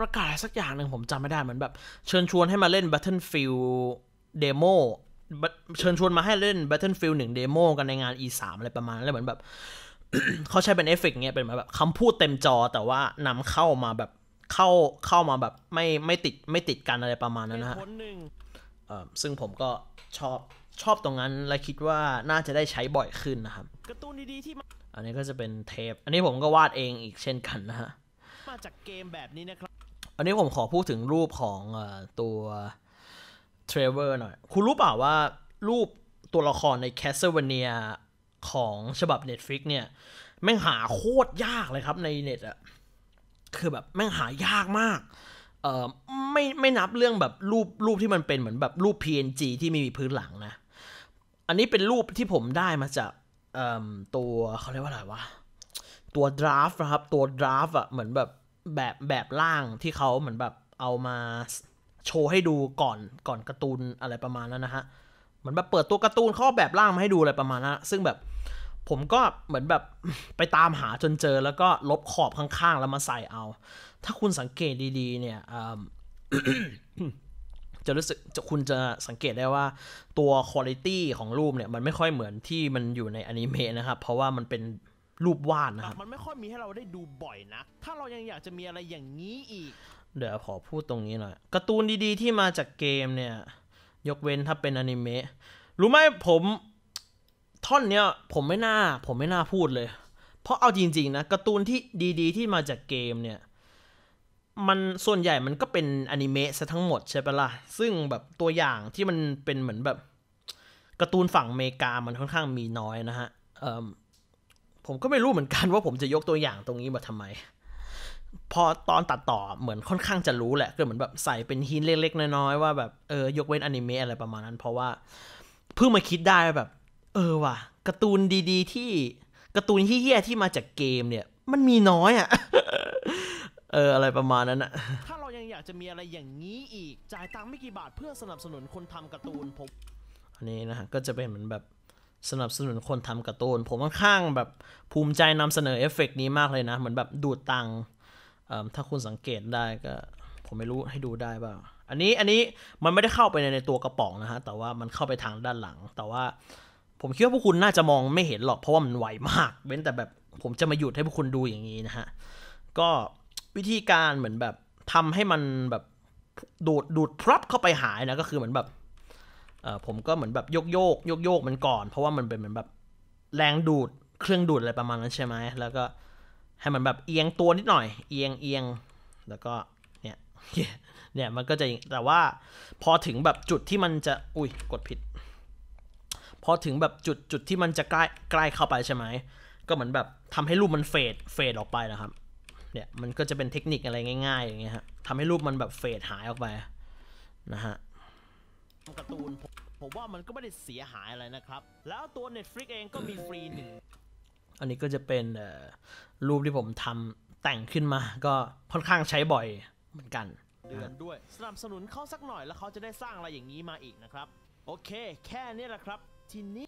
ประกาศอะไรสักอย่างหนึ่งผมจำไม่ได้เหมือนแบบเชิญชวนให้มาเล่น Battlefield d e โมเชิญชวนมาให้เล่น Battlefield 1 Demo กันในงาน E3 อะไรประมาณนั้นเหมือนแบบเขาใช้เป็นเอฟเฟกเงี้ยเป็นแบบคำพูดเต็มจอ แต่ว่านำเข้ามาแบบเข้าเข้ามาแบบไม่ไม่ติดไม่ติดกันอะไรประมาณนั้นนะฮะซึ่งผมก็ชอบชอบตรงนั้น และคิดว่าน่าจะได้ใช้บ่อยขึ้นนะครับ กระตูนดีๆที่อันนี้ก็จะเป็นเทปอันนี้ผมก็วาดเองอีกเช่นกันนะฮะมาจากเกมแบบนี้นะครับ อันนี้ผมขอพูดถึงรูปของตัวทรเวอร์หน่อยคุณรู้เปล่าว่ารูปตัวละครใน c a s t l เวเนียของฉบับ Netflix เนี่ยแม่งหาโคตรยากเลยครับในเน็ตอะคือแบบ แม่งหายากมากเออไม่ไม่นับเรื่องแบบรูปรูปที่มันเป็นเหมือนแบบรูป PNG ที่ไม่มีพื้นหลังนะ อันนี้เป็นรูปที่ผมได้มาจากตัวเขาเรียกว่าอะไรวะ ตัวดราฟนะครับตัวดราฟอะเหมือนแบบ แบบแบบล่างที่เขาเหมือนแบบเอามาโชว์ให้ดูก่อนก่อนการ์ตูนอะไรประมาณนั้นนะฮะเหมือนแบบเปิดตัวการ์ตูนข้อแบบล่างมาให้ดูอะไรประมาณนั้นซึ่งแบบผมก็เหมือนแบบไปตามหาจนเจอแล้วก็ลบขอบข้าง ๆ แล้วมาใส่เอา ถ้าคุณสังเกตดีๆ เนี่ยจะรู้สึกจะคุณจะสังเกตได้ว่า ตัวคุณภาพของรูปเนี่ยมันไม่ค่อยเหมือนที่มันอยู่ในอนิเมะนะครับเพราะว่ามันเป็นรูปวาดนะครับมันไม่ค่อยมีให้เราได้ดูบ่อยนะถ้าเรายังอยากจะมีอะไรอย่างนี้อีกเดี๋ยวขอพูดตรงนี้หน่อย การ์ตูนดีๆ ที่มาจากเกมเนี่ยยกเว้นถ้าเป็นอนิเมะรู้ไหมผมท่อนเนี้ยผมไม่น่า ผมไม่น่าพูดเลย เพราะเอาจริงๆ นะการ์ตูนที่ดีๆ ที่มาจากเกมเนี่ยมันส่วนใหญ่มันก็เป็นอนิเมะซะทั้งหมดใช่ปะละ่ะซึ่งแบบตัวอย่างที่มันเป็นเหมือนแบบการ์ตูนฝั่งอเมริกามันค่อนข้างมีน้อยนะฮะผมก็ไม่รู้เหมือนกันว่าผมจะยกตัวอย่างตรงนี้มาทำไมพอตอนตัดต่อเหมือนค่อนข้างจะรู้แหละก็เหมือนแบบใส่เป็นฮินเล็กๆน้อยๆว่าแบบเออยกเว้นอนิเมะอะไรประมาณนั้น เพราะว่าเพิ่งมาคิดได้แบบ เออว่ะการ์ตูนดีๆ ที่การ์ตูนที่เฮี้ยที่มาจากเกมเนี่ย มันมีน้อยอะ่ะเอออะไรประมาณนั้นอะถ้าเรายังอยากจะมีอะไรอย่างนี้อีกจ่ายตังค์ไม่กี่บาทเพื่อสนับสนุนคนทำการ์ตูนผมอันนี้นะฮะก็จะเป็นเหมือนแบบสนับสนุนคนทำการ์ตูน ผมค่อนข้างแบบภูมิใจนำเสนอเอฟเฟกนี้มากเลยนะเหมือนแบบดูดตังค์ถ้าคุณสังเกตได้ก็ ผมไม่รู้ให้ดูได้บ้างอันนี้อันนี้มันไม่ได้เข้าไปในในตัวกระป๋องนะฮะ แต่ว่ามันเข้าไปทางด้านหลัง แต่ว่าผมคิดว่าพวกคุณน่าจะมองไม่เห็นหรอกเพราะว่ามันไวมาก เว้นแต่แบบผมจะมาหยุดให้พวกคุณดูอย่างนี้นะฮะก็วิธีการเหมือนแบบทำให้มันแบบดูดดูดพรับเข้าไปหายนะก็คือเหมือนแบบเออผมก็เหมือนแบบโยกโยกโยกโยกมันก่อน เพราะว่ามันเป็นเหมือนแบบแรงดูดเครื่องดูดอะไรประมาณนั้นใช่ไหมแล้วก็ให้มันแบบเอียงตัวนิดหน่อย เอียงเอียงแล้วก็ เนี่ยเนี่ยมันก็จะแต่ว่าพอถึงแบบจุดที่มันจะอุ้ยกดผิด พอถึงแบบจุดจุดที่มันจะใกล้ใกล้เข้าไปใช่ไหมก็เหมือนแบบทำให้รูปมันเฟดเฟดออกไปนะครับเนี่ยมันก็จะเป็นเทคนิคอะไรง่ายๆอย่างเงี้ยฮะทำให้รูปมันแบบเฟดหายออกไปนะฮะการ์ตูนผมว่ามันก็ไม่ได้เสียหายอะไรนะครับ แล้วตัว Netflix เองก็มีฟรีหนึ่งอันนี้ก็จะเป็นรูปที่ผมทำแต่งขึ้นมาก็ค่อนข้างใช้บ่อยเหมือนกัน เดือนด้วยสนับสนุนเขาสักหน่อยแล้วเขาจะได้สร้างอะไรอย่างนี้มาอีกนะครับโอเค แค่นี้แหละครับทีนี้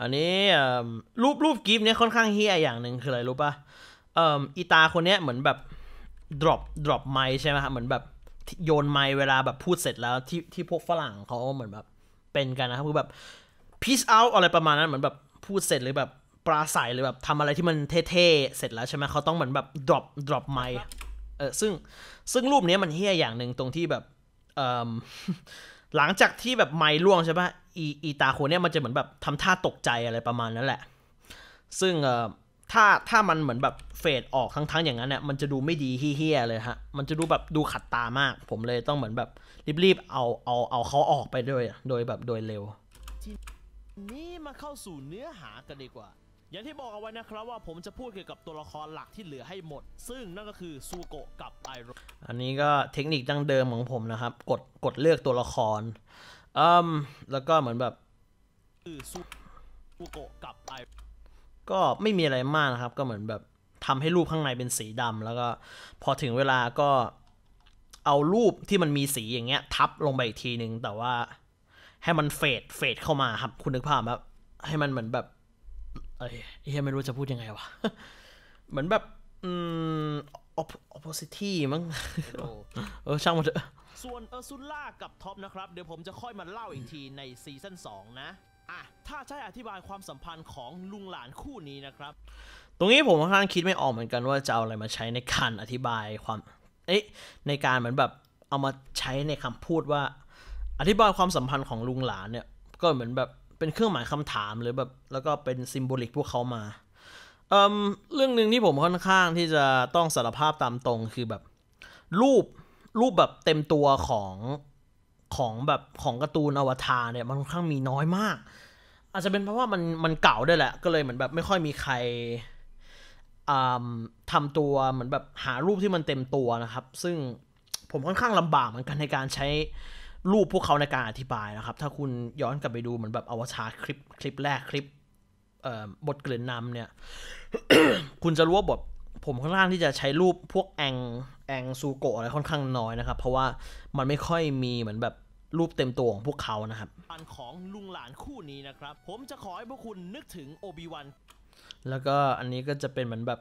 อันนี้รูปรูปกิฟต์เนี่ยค่อนข้างเฮียอย่างหนึ่งคืออะไรรู้ปะ่ะอีตาคนเนี้ยเหมือนแบบ drop drop ไม้ใช่ไหมครับเหมือนแบบโยนไม้เวลาแบบพูดเสร็จแล้วที่ที่พวกฝรั่งเขาเหมือนแบบเป็นกันนะครับคือแบบ peace out อะไรประมาณนั้นเหมือนแบบพูดเสร็จหรือแบบปราศัยหรือแบบทำอะไรที่มันเท่ๆ เสร็จแล้วใช่ไหมเขาต้องเหมือนแบบ drop drop ไมค์เออซึ่งซึ่งรูปนี้มันเฮี้ยอย่างหนึ่งตรงที่แบบเออหลังจากที่แบบไมค์ล่วงใช่ปะอีอีตาโคเนี่ยมันจะเหมือนแบบทำท่าตกใจอะไรประมาณนั้นแหละ ซึ่งเออถ้าถ้ามันเหมือนแบบเฟดออกทั้งๆอย่างนั้นเนี่ยมันจะดูไม่ดีเฮี้ยเลยฮะมันจะดูแบบดูขัดตามาก ผมเลยต้องเหมือนแบบรีบๆเอาเอาเอาเขาออกไปด้วยโดยแบบโดยเร็ว นี่มาเข้าสู่เนื้อหากันดีกว่าอย่างที่บอกเอาไว้นะครับว่าผมจะพูดเกี่ยวกับตัวละครหลักที่เหลือให้หมด ซึ่ง นั่นก็คือซูโกะกับไอรอนอันนี้ก็เทคนิคดั้งเดิมของผมนะครับกดกดเลือกตัวละครอืมแล้วก็เหมือนแบบคือซูโกะกับไอก็ไม่มีอะไรมากนะครับ ก็เหมือนแบบทำให้รูปข้างในเป็นสีดำแล้วก็ พอถึงเวลาก็เอารูปที่มันมีสีอย่างเงี้ย ทับลงไปอีกทีหนึ่งแต่ว่าให้มันเฟดเฟดเข้ามาครับคุณนึกภาพแบบให้มันเหมือนแบบเอ้ยเฮียไม่รู้จะพูดยังไงวะเหมือนแบบอืมออปโพซิตี้มั้งเออช่างมันเถอะส่วนเออซุล่ากับท็อปนะครับ เดี๋ยวผมจะค่อยมาเล่าอีกทีในซีซั่น2นะ อ่ะ ถ้าใช้อธิบายความสัมพันธ์ของลุงหลานคู่นี้นะครับ ตรงนี้ผมค่อนข้างคิดไม่ออกเหมือนกันว่าจะเอาอะไรมาใช้ในการอธิบายความ เอ๊ะในการเหมือนแบบเอามาใช้ในคำพูดว่า อธิบายความสัมพันธ์ของลุงหลานเนี่ยก็เหมือนแบบเป็นเครื่องหมายคำถามหรือแบบแล้วก็เป็นซิมโบลิกพวกเขามาเเรื่องหนึ่งที่ผมค่อนข้างที่จะต้องสารภาพตามตรงคือแบบรูปรูปแบบเต็มตัวของของแบบของการ์ตูนอวตารเนี่ยมันค่อนข้างมีน้อยมาก อาจจะเป็นเพราะว่ามันมันเก่าด้วยแหละ ก็เลยเหมือนแบบไม่ค่อยมีใครทำตัวเหมือนแบบหารูปที่มันเต็มตัวนะครับ ซึ่งผมค่อนข้างลำบากเหมือนกันในการใช้รูปพวกเขาในการอธิบายนะครับ ถ้าคุณย้อนกลับไปดูเหมือนแบบอวชาคลิปคลิปแรกคลิปบทเกลื่อนนำเนี่ยคุณจะรู้ว่าแบบ ผมข้างล่างที่จะใช้รูปพวกแองแองซูโกอะไรค่อนข้างน้อยนะครับ เพราะว่ามันไม่ค่อยมีเหมือนแบบรูปเต็มตัวของพวกเขานะครับอันของลุงหลานคู่นี้นะครับ ผมจะขอให้พวกคุณนึกถึงโอบิวันแล้วก็อันนี้ก็จะเป็นเหมือนแบบ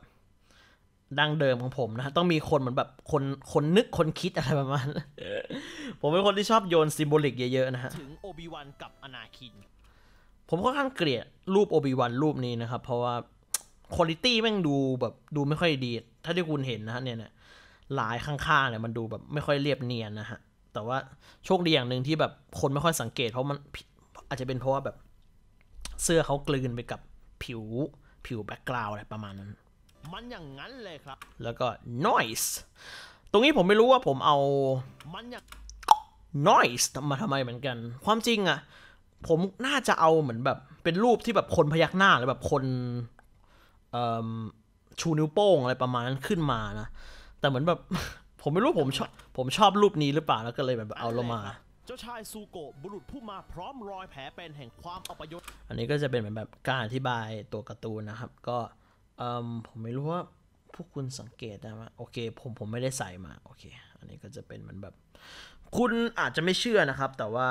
ดั้งเดิมของผมนะต้องมีคนเหมือนแบบคน คนนึกคนคิดอะไรประมาณ ผมเป็นคนที่ชอบโยนซิมโบลิกเยอะๆนะฮะ ถึงโอบิวันกับอนาคิน ผมค่อนข้างเกลียดรูปโอบิวันรูปนี้นะครับ เพราะว่าคุณลิตี้แม่งดูแบบดูไม่ค่อยดี ถ้าที่คุณเห็นนะฮะเนี่ย หลายข้างๆเนี่ยมันดูแบบไม่ค่อยเรียบเนียนนะฮะ แต่ว่าโชคดีอย่างหนึ่งที่แบบคนไม่ค่อยสังเกตเพราะมันอาจจะเป็นเพราะว่าแบบเสื้อเขากลืนไปกับผิวผิวแบ็กกราวอะไรประมาณนั้นมันอย่างนั้นเลยครับ แล้วก็ noise ตรงนี้ผมไม่รู้ว่าผมเอาอา noise มาทำไมเหมือนกัน ความจริงอะผมน่าจะเอาเหมือนแบบเป็นรูปที่แบบคนพยักหน้าหรือแบบคนชูนิ้วโป้งอะไรประมาณนั้นขึ้นมานะ แต่เหมือนแบบผมไม่รู้ผมชอบผมชอบรูปนี้หรือเปล่าแล้วก็เลยแบบเอาลงมาเจ้าชายซูโกบุรุษผู้มาพร้อมรอยแผลเป็นแห่งความอัปยศอันนี้ก็จะเป็นเหมือนแบบการอธิบายตัวการ์ตูนนะครับก็ผมไม่รู้ว่า พวกคุณสังเกตได้ไหมโอเค ผม ผมไม่ได้ใส่มา โอเค อันนี้ก็จะเป็นเหมือนแบบ คุณอาจจะไม่เชื่อนะครับ แต่ว่า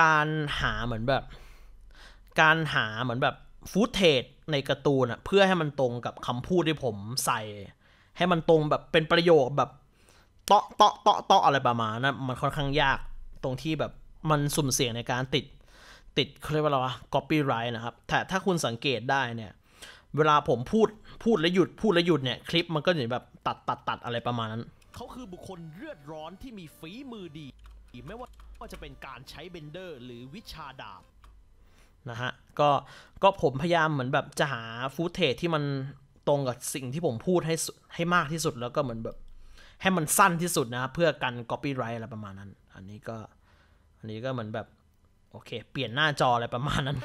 การหาเหมือนแบบ การหาเหมือนแบบฟูตเทจในการ์ตูนอะเพื่อให้มันตรงกับคำพูดที่ผมใส่ ให้มันตรงแบบเป็นประโยคแบบเตาะเตาะเตาะเตาะอะไรประมาณนะั้นมันค่อนข้างยากตรงที่แบบมันสุ่มเสี่ยงในการติด ติดเขาเรียกว่าอะไรวะก๊อปปี้ไร h ์นะครับ แต่ถ้าคุณสังเกตได้เนี่ยเวลาผมพูดพูดแล้วหยุด พูดแล้วหยุดเนี่ย คลิปมันก็จะแบบตัดตัดตัดอะไรประมาณนั้นเขาคือบุคคลเลือดร้อนที่มีฝีมือดี ไม่ว่าก็จะเป็นการใช้เบนเดอร์หรือวิชาดาบ นะฮะก็ก็ผมพยายามเหมือนแบบ จะหาฟูตเทจที่มันตรงกับสิ่งที่ผมพูดให้ให้มากที่สุดแล้วก็เหมือนแบบให้มันสั้นที่สุดนะเพื่อกันอปปี้ไร h ์อะไรประมาณนั้น อันนี้ก็อันนี้ก็เหมือนแบบโอเค เปลี่ยนหน้าจออะไรประมาณนั้น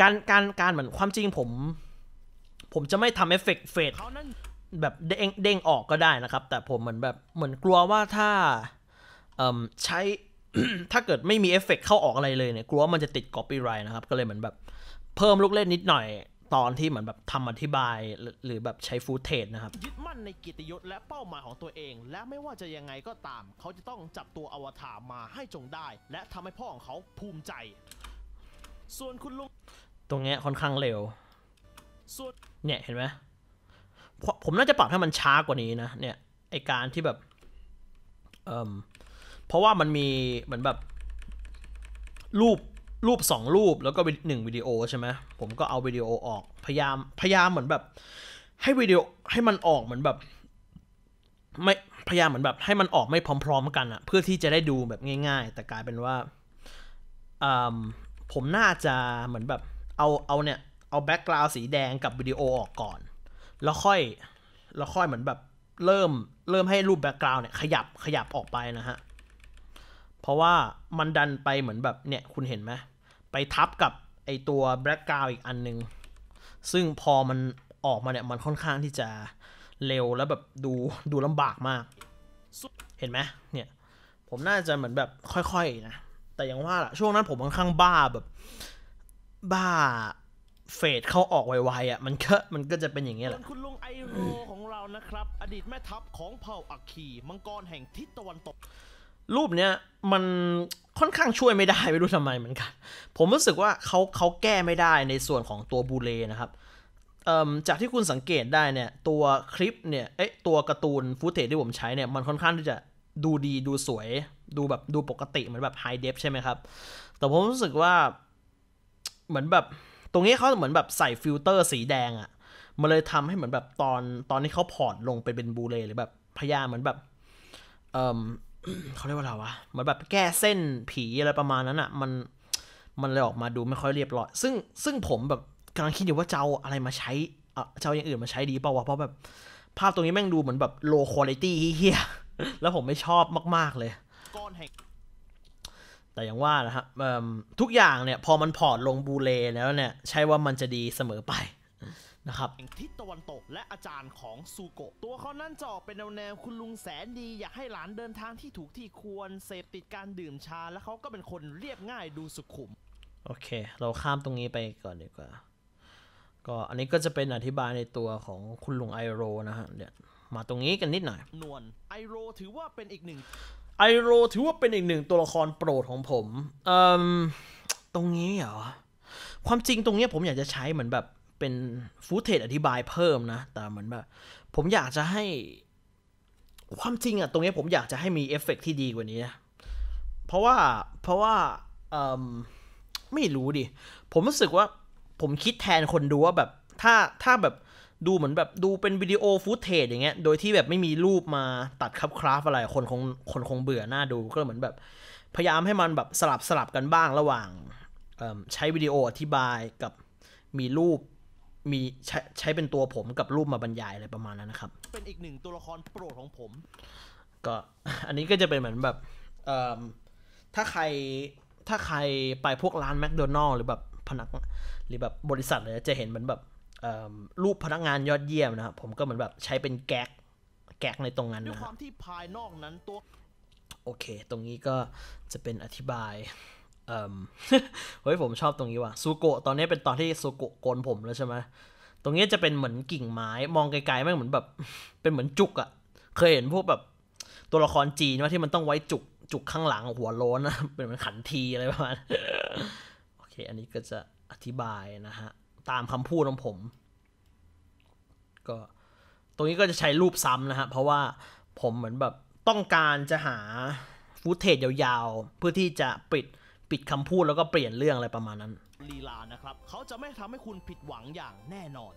การการการเหมือนความจริงผมผมจะไม่ทำเอฟเฟกต์เฟดแบบเด้งเด้งออกก็ได้นะครับ แต่ผมเหมือนแบบเหมือนกลัวว่าถ้าใช้ถ้าเกิดไม่มีเอฟเฟกเข้าออกอะไรเลยเนี่ย กลัวมันจะติดกอปปี้ไรนะครับ ก็เลยเหมือนแบบเพิ่มลูกเล่นนิดหน่อยตอนที่เหมือนแบบทำอธิบายหรือแบบใช้ฟูเทจนะครับยึดมั่นในกิตยศและเป้าหมายของตัวเอง และไม่ว่าจะยังไงก็ตาม เขาจะต้องจับตัวอวตารมาให้จงได้ และทำให้พ่อของเขาภูมิใจ ส่วนคุณลุงตรงเนี้ยค่อนข้างเร็วเนี่ยเห็นไหมผมน่าจะปรับให้มันช้ากว่านี้นะเนี่ยไอการที่แบบเอ่มเพราะว่ามันมีเหมือนแบบรูปรูปสองรูปแล้วก็หนึ่งวิดีโอใช่ไหมผมก็เอาวิดีโอออก พยายามพยายามเหมือนแบบให้วิดีโอให้มันออกเหมือนแบบไม่พยายามเหมือนแบบ ให้มันออกไม่พร้อม ๆกันอะเพื่อที่จะได้ดูแบบง่ายๆ แต่กลายเป็นว่าผมน่าจะเหมือนแบบเอาเอาเนี่ยเอาแบ็กกราวด์สีแดงกับ วิดีโอออกก่อน แล้วค่อย แล้วค่อยเหมือนแบบเริ่มเริ่มให้รูปแบ็กกราวด์เนี่ยขยับขยับออกไปนะฮะ เพราะว่ามันดันไปเหมือนแบบเนี่ยคุณเห็นไหม ไปทับกับ ไอตัวแบ็กกราวด์อีกอันนึงซึ่งพอมันออกมาเนี่ยมันค่อนข้างที่จะเร็วแล้วแบบดูดูลำบากมาก เห็นไหมเนี่ย ผมน่าจะเหมือนแบบค่อยๆนะ แต่อย่างว่าล่ะช่วงนั้นผมค่อนข้างบ้าแบบบ้าเฟดเข้าออกไวๆอ่ะมันก็มันก็จะเป็นอย่างเงี้ยแหละคุณลุงไอโรของเรานะครับอดีตแม่ทัพของเผ่าอัคคีมังกรแห่งทิศตะวันตกรูปเนี้ยมันค่อนข้างช่วยไม่ได้ ไม่รู้ทำไมเหมือนกัน ผมรู้สึกว่าเขาเขาแก้ไม่ได้ในส่วนของตัวบูเลนะครับจากที่คุณสังเกตได้เนี่ยตัวคลิปเนี่ยเอ๊ะตัวการ์ตูนฟูเทจที่ผมใช้เนี่ย มันค่อนข้างที่จะดูดีดูสวย ดูแบบดูปกติเหมือนแบบไฮเดฟใช่ไหมครับ แต่ผมรู้สึกว่าเหมือนแบบตรงนี้เขาเหมือนแบบใส่ฟิลเตอร์สีแดงอะ่ะมันเลยทำให้เหมือนแบบตอนตอนที่เขาพอร์ตลงไปเป็นบูเลหรือแบบพยายามเหมือนแบบเออเขาเรียกว่าอะไรวะเหมือนแบบแก้เส้นผีอะไรประมาณนั้นอะ่ะ มันมันเลยออกมาดูไม่ค่อยเรียบร้อย ซึ่งซึ่งผมแบบกำลังคิดอยู่ว่าจะเอาอะไรมาใช้เออจะเอาอย่างอื่นมาใช้ดีเปล่าวะเพราะแบบ ภาพตรงนี้แม่งดูเหมือนแบบโลคอลิตี้เฮียแล้วผมไม่ชอบมาก ๆ เลยแต่อย่างว่านะครับทุกอย่างเนี่ยพอมันพอร์ตลงบูเลแล้วเนี่ยใช่ว่ามันจะดีเสมอไปนะครับทิศตะวันตกและอาจารย์ของซูโกะตัวเขานั่นจอกเป็นแนวแนวคุณลุงแสนดีอยากให้หลานเดินทางที่ถูกที่ควรเสพติดการดื่มชาและเขาก็เป็นคนเรียบง่ายดูสุขุม โอเค เราข้ามตรงนี้ไปก่อนดีกว่าก็อันนี้ก็จะเป็นอธิบายในตัวของคุณลุงไอโรนะฮะเดี๋ยวมาตรงนี้กันนิดหน่อยนวลไอโรถือว่าเป็นอีกหนึ่งไอโร ถือว่าเป็นอีกหนึ่งตัวละครโปรดของผมเอ่อตรงนี้เหรอ ความจริงตรงนี้ผมอยากจะใช้เหมือนแบบเป็นฟูเทจอธิบายเพิ่มนะ แต่เหมือนแบบ ผมอยากจะให้ความจริงอะตรงนี้ผมอยากจะให้มีเอฟเฟกที่ดีกว่านี้นะเพราะว่าเพราะว่าเอ่อไม่รู้ดิ ผมรู้สึกว่าผมคิดแทนคนดูว่าแบบถ้าถ้าแบบดูเหมือนแบบดูเป็นวิดีโอฟูตเทจอย่างเงี้ย โดยที่แบบไม่มีรูปมาตัดครับคราฟอะไรคนคงคนคงเบื่อหน้าดูก็เหมือนแบบพยายามให้มันแบบสลับสลับกันบ้างระหว่างใช้วิดีโออธิบายกับมีรูปมีใช้ใช้เป็นตัวผมกับรูปมาบรรยายอะไรประมาณนั้นนะครับ เป็นอีกหนึ่งตัวละครโปรดของผม ก็อันนี้ก็จะเป็นเหมือนแบบถ้าใครถ้าใครไปพวกร้านแมคโดนัลล์หรือแบบพนักหรือแบบบริษัทเลยจะเห็นเหมือนแบบรูปพนักงานยอดเยี่ยมนะครับผมก็เหมือนแบบใช้เป็นแก๊ก แก๊กในตรงนั้นด้วยความที่ภายนอกนั้นตัว โอเค ตรงนี้ก็จะเป็นอธิบายเฮ้ยผมชอบตรงนี้ว่ะซูโกะตอนนี้เป็นตอนที่ซูโกะโกนผมแล้วใช่ไหมตรงนี้จะเป็นเหมือนกิ่งไม้ มองไกลๆไม่เหมือนแบบเป็นเหมือนจุกอะเคยเห็นพวกแบบตัวละครจีนว่าที่มันต้องไว้จุกจุกข้างหลังหัวโล้นนะ เป็นเหมือนขันทีอะไรประมาณโอเค อันนี้ก็จะอธิบายนะฮะตามคำพูดของผม ก็ ตรงนี้ก็จะใช้รูปซ้ำนะฮะเพราะว่าผมเหมือนแบบต้องการจะหาฟุตเทจยาว ๆ เพื่อที่จะปิดปิดคำพูดแล้วก็เปลี่ยนเรื่องอะไรประมาณนั้นลีลานะครับ เขาจะไม่ทำให้คุณผิดหวังอย่างแน่นอน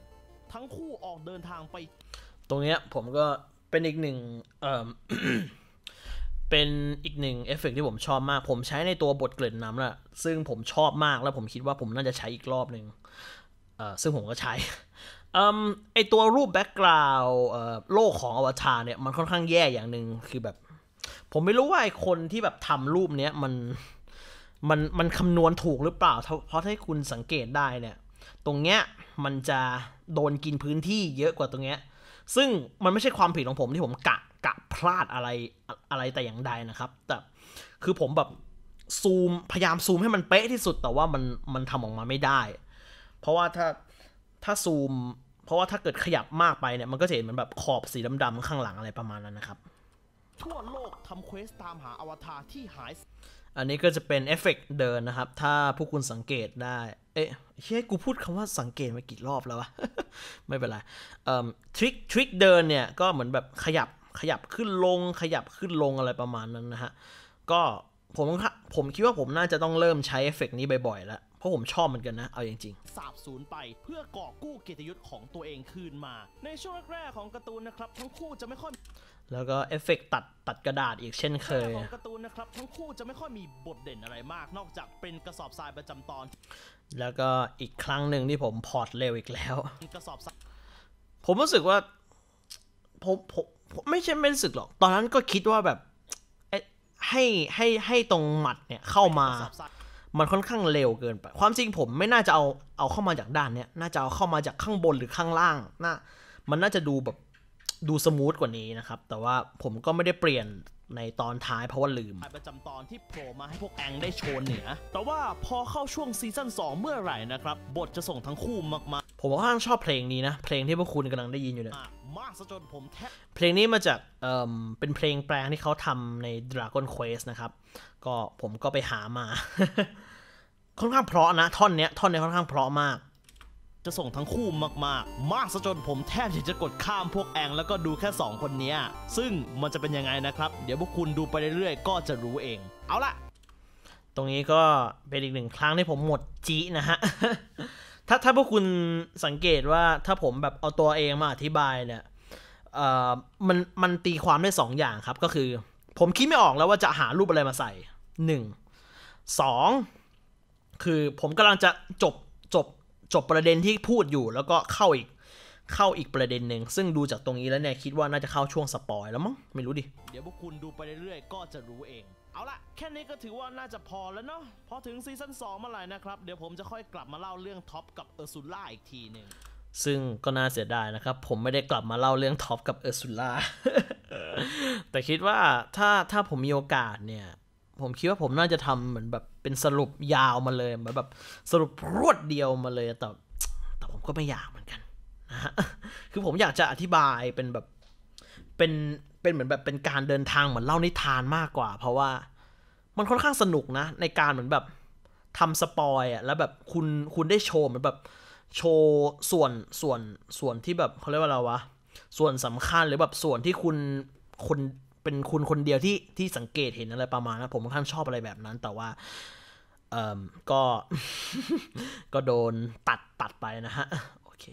ทั้งคู่ออกเดินทางไป ตรงนี้ผมก็เป็นอีกหนึ่งเอ่อเป็นอีกหนึ่งเอฟเฟกที่ผมชอบมาก ผมใช้ในตัวบทเกล็ดน้ำแหละซึ่งผมชอบมาก แล้วผมคิดว่าผมน่าจะใช้อีกรอบหนึ่งซึ่งผมก็ใช้ไอตัวรูปแบ็กกราวด์โลกของอวตารเนี่ยมันค่อนข้างแย่อย่างหนึ่งคือแบบ ผมไม่รู้ว่าไอคนที่แบบทำรูปเนี้ยมันมันมันคำนวณถูกหรือเปล่าเพราะถ้าคุณสังเกตได้เนี่ย ตรงเนี้ยมันจะโดนกินพื้นที่เยอะกว่าตรงเนี้ยซึ่งมันไม่ใช่ความผิดของผมที่ผมกะกะพลาดอะไรอะไรแต่อย่างใดนะครับ แต่คือผมแบบซูมพยายามซูมให้มันเป๊ะที่สุด แต่ว่ามันมันทำออกมาไม่ได้เพราะว่าถ้าถ้าซูม เพราะว่าถ้าเกิดขยับมากไปเนี่ยมันก็จะเห็นเหมือนแบบขอบสีดำๆข้างหลังอะไรประมาณนั้นนะครับทั่วโลกทำเควสตามหาอวตารที่หายอันนี้ก็จะเป็นเอฟเฟกเดินนะครับถ้าผู้คุณสังเกตได้เอ๊ะเฮ้ยกูพูดคำว่าสังเกตมากี่รอบแล้ววะไม่เป็นไรทริคทริคเดินเนี่ยก็เหมือนแบบขยับขยับขึ้นลงขยับขึ้นลงอะไรประมาณนั้นนะฮะก็ผมผมคิดว่าผมน่าจะต้องเริ่มใช้เอฟเฟกนี้บ่อยๆแล้วราะผมชอบมันกันนะ เอาจริงๆสาบสูญไป เพื่อก่อกู้เกียรติยศของตัวเองคืนมา ในช่วงแรกๆของการ์ตูนนะครับทั้งคู่จะไม่ค่อยแล้วก็เอฟเฟกตัดตัดกระดาษอีกเช่นเคยของการ์ตูนนะครับทั้งคู่จะไม่ค่อยมีบทเด่นอะไรมาก นอกจากเป็นกระสอบทรายประจำตอน แล้วก็อีกครั้งหนึ่งที่ผมพอร์ตเร็วอีกแล้วกระสอบทรายผมรู้สึกว่าผมผมไม่ใช่ไม่รู้สึกหรอก ตอนนั้นก็คิดว่าแบบให้ให้ให้ตรงหมัดเนี่ยเข้ามามันค่อนข้างเร็วเกินไป ความจริงผมไม่น่าจะเอา เอาเข้ามาจากด้านเนี้ย น่าจะเอาเข้ามาจากข้างบนหรือข้างล่างน่ามันน่าจะดูแบบ ดูสมูทกว่านี้นะครับ แต่ว่าผมก็ไม่ได้เปลี่ยนในตอนท้ายเพราะว่าลืมประจำตอนที่โผล่มาให้พวกแองได้โชว์เหนือแต่ว่าพอเข้าช่วงซีซั่น2เมื่อไหร่นะครับ บทจะส่งทั้งคู่มากๆ ผมค่อน้งชอบเพลงนี้นะ เพลงที่พวกคุณกำลังได้ยินอยู่เนี่ยมากซะจนผมแทบเพลงนี้มาจาก เอ่อ เป็นเพลงแปลงที่เขาทำใน Dragon Quest นะครับ ก็ผมก็ไปหามาค่อนข้างเพราะนะท่อนเนี้ยท่อนเนี้ยค่อนข้างเพราะมาก จะส่งทั้งคู่มาก ๆ มากซะจนผมแทบจะจะกดข้าม พวกแองแล้วก็ดูแค่ 2 คนนี้ซึ่งมันจะเป็นยังไงนะครับ เดี๋ยวพวกคุณดูไปเรื่อยๆ ก็จะรู้เอง เอาละตรงนี้ก็เป็นอีกหนึ่งครั้งที่ผมหมดจีนะฮะถ้าถ้าพวกคุณสังเกตว่าถ้าผมแบบเอาตัวเองมาอธิบายเนี่ยเอ่อมันมันตีความได้ 2 อย่างครับ ก็คือ ผมคิดไม่ออกแล้วว่าจะหารูปอะไรมาใส่1 2คือผมกำลังจะจบ จบ จบประเด็นที่พูดอยู่แล้วก็เข้าอีก เข้าอีกประเด็นหนึ่งซึ่งดูจากตรงนี้แล้วเนี่ยคิดว่าน่าจะเข้าช่วงสปอยแล้วมั้งไม่รู้ดิเดี๋ยวพวกคุณดูไปเรื่อยๆก็จะรู้เอง เอาละแค่นี้ก็ถือว่าน่าจะพอแล้วเนาะพอถึงซีซั่น2เมื่อไหร่นะครับ เดี๋ยวผมจะค่อยกลับมาเล่าเรื่องท็อปกับเออร์ซูล่าอีกทีหนึ่งซึ่งก็น่าเสียดายนะครับผมไม่ได้กลับมาเล่าเรื่องท็อปกับเออร์ซูล่าแต่คิดว่าถ้าถ้าผมมีโอกาสเนี่ยผมคิดว่าผมน่าจะทำเหมือนแบบเป็นสรุปยาวมาเลยเหมือนแบบ สรุปรวดเดียวมาเลยแต่ แต่ผมก็ไม่อยากเหมือนกันนะฮะคือผมอยากจะอธิบายเป็นแบบเป็นเป็นเหมือนแบบเป็นการเดินทางเหมือนเล่านิทานมากกว่า เพราะว่า มันค่อนข้างสนุกนะ ในการเหมือนแบบทำสปอยอ่ะแล้วแบบคุณคุณได้โชว์เหมือนแบบ โชว์ส่วนส่วนส่วนที่แบบเขาเรียกว่าอะไรวะส่วนสำคัญหรือแบบส่วนที่คุณคนเป็นคุณคนเดียวที่ที่สังเกตเห็นอะไรประมาณนะผมค่อนข้างชอบอะไรแบบนั้น แต่ว่าเอ่อก็ก็โดนตัดตัดไปนะฮะ โอเค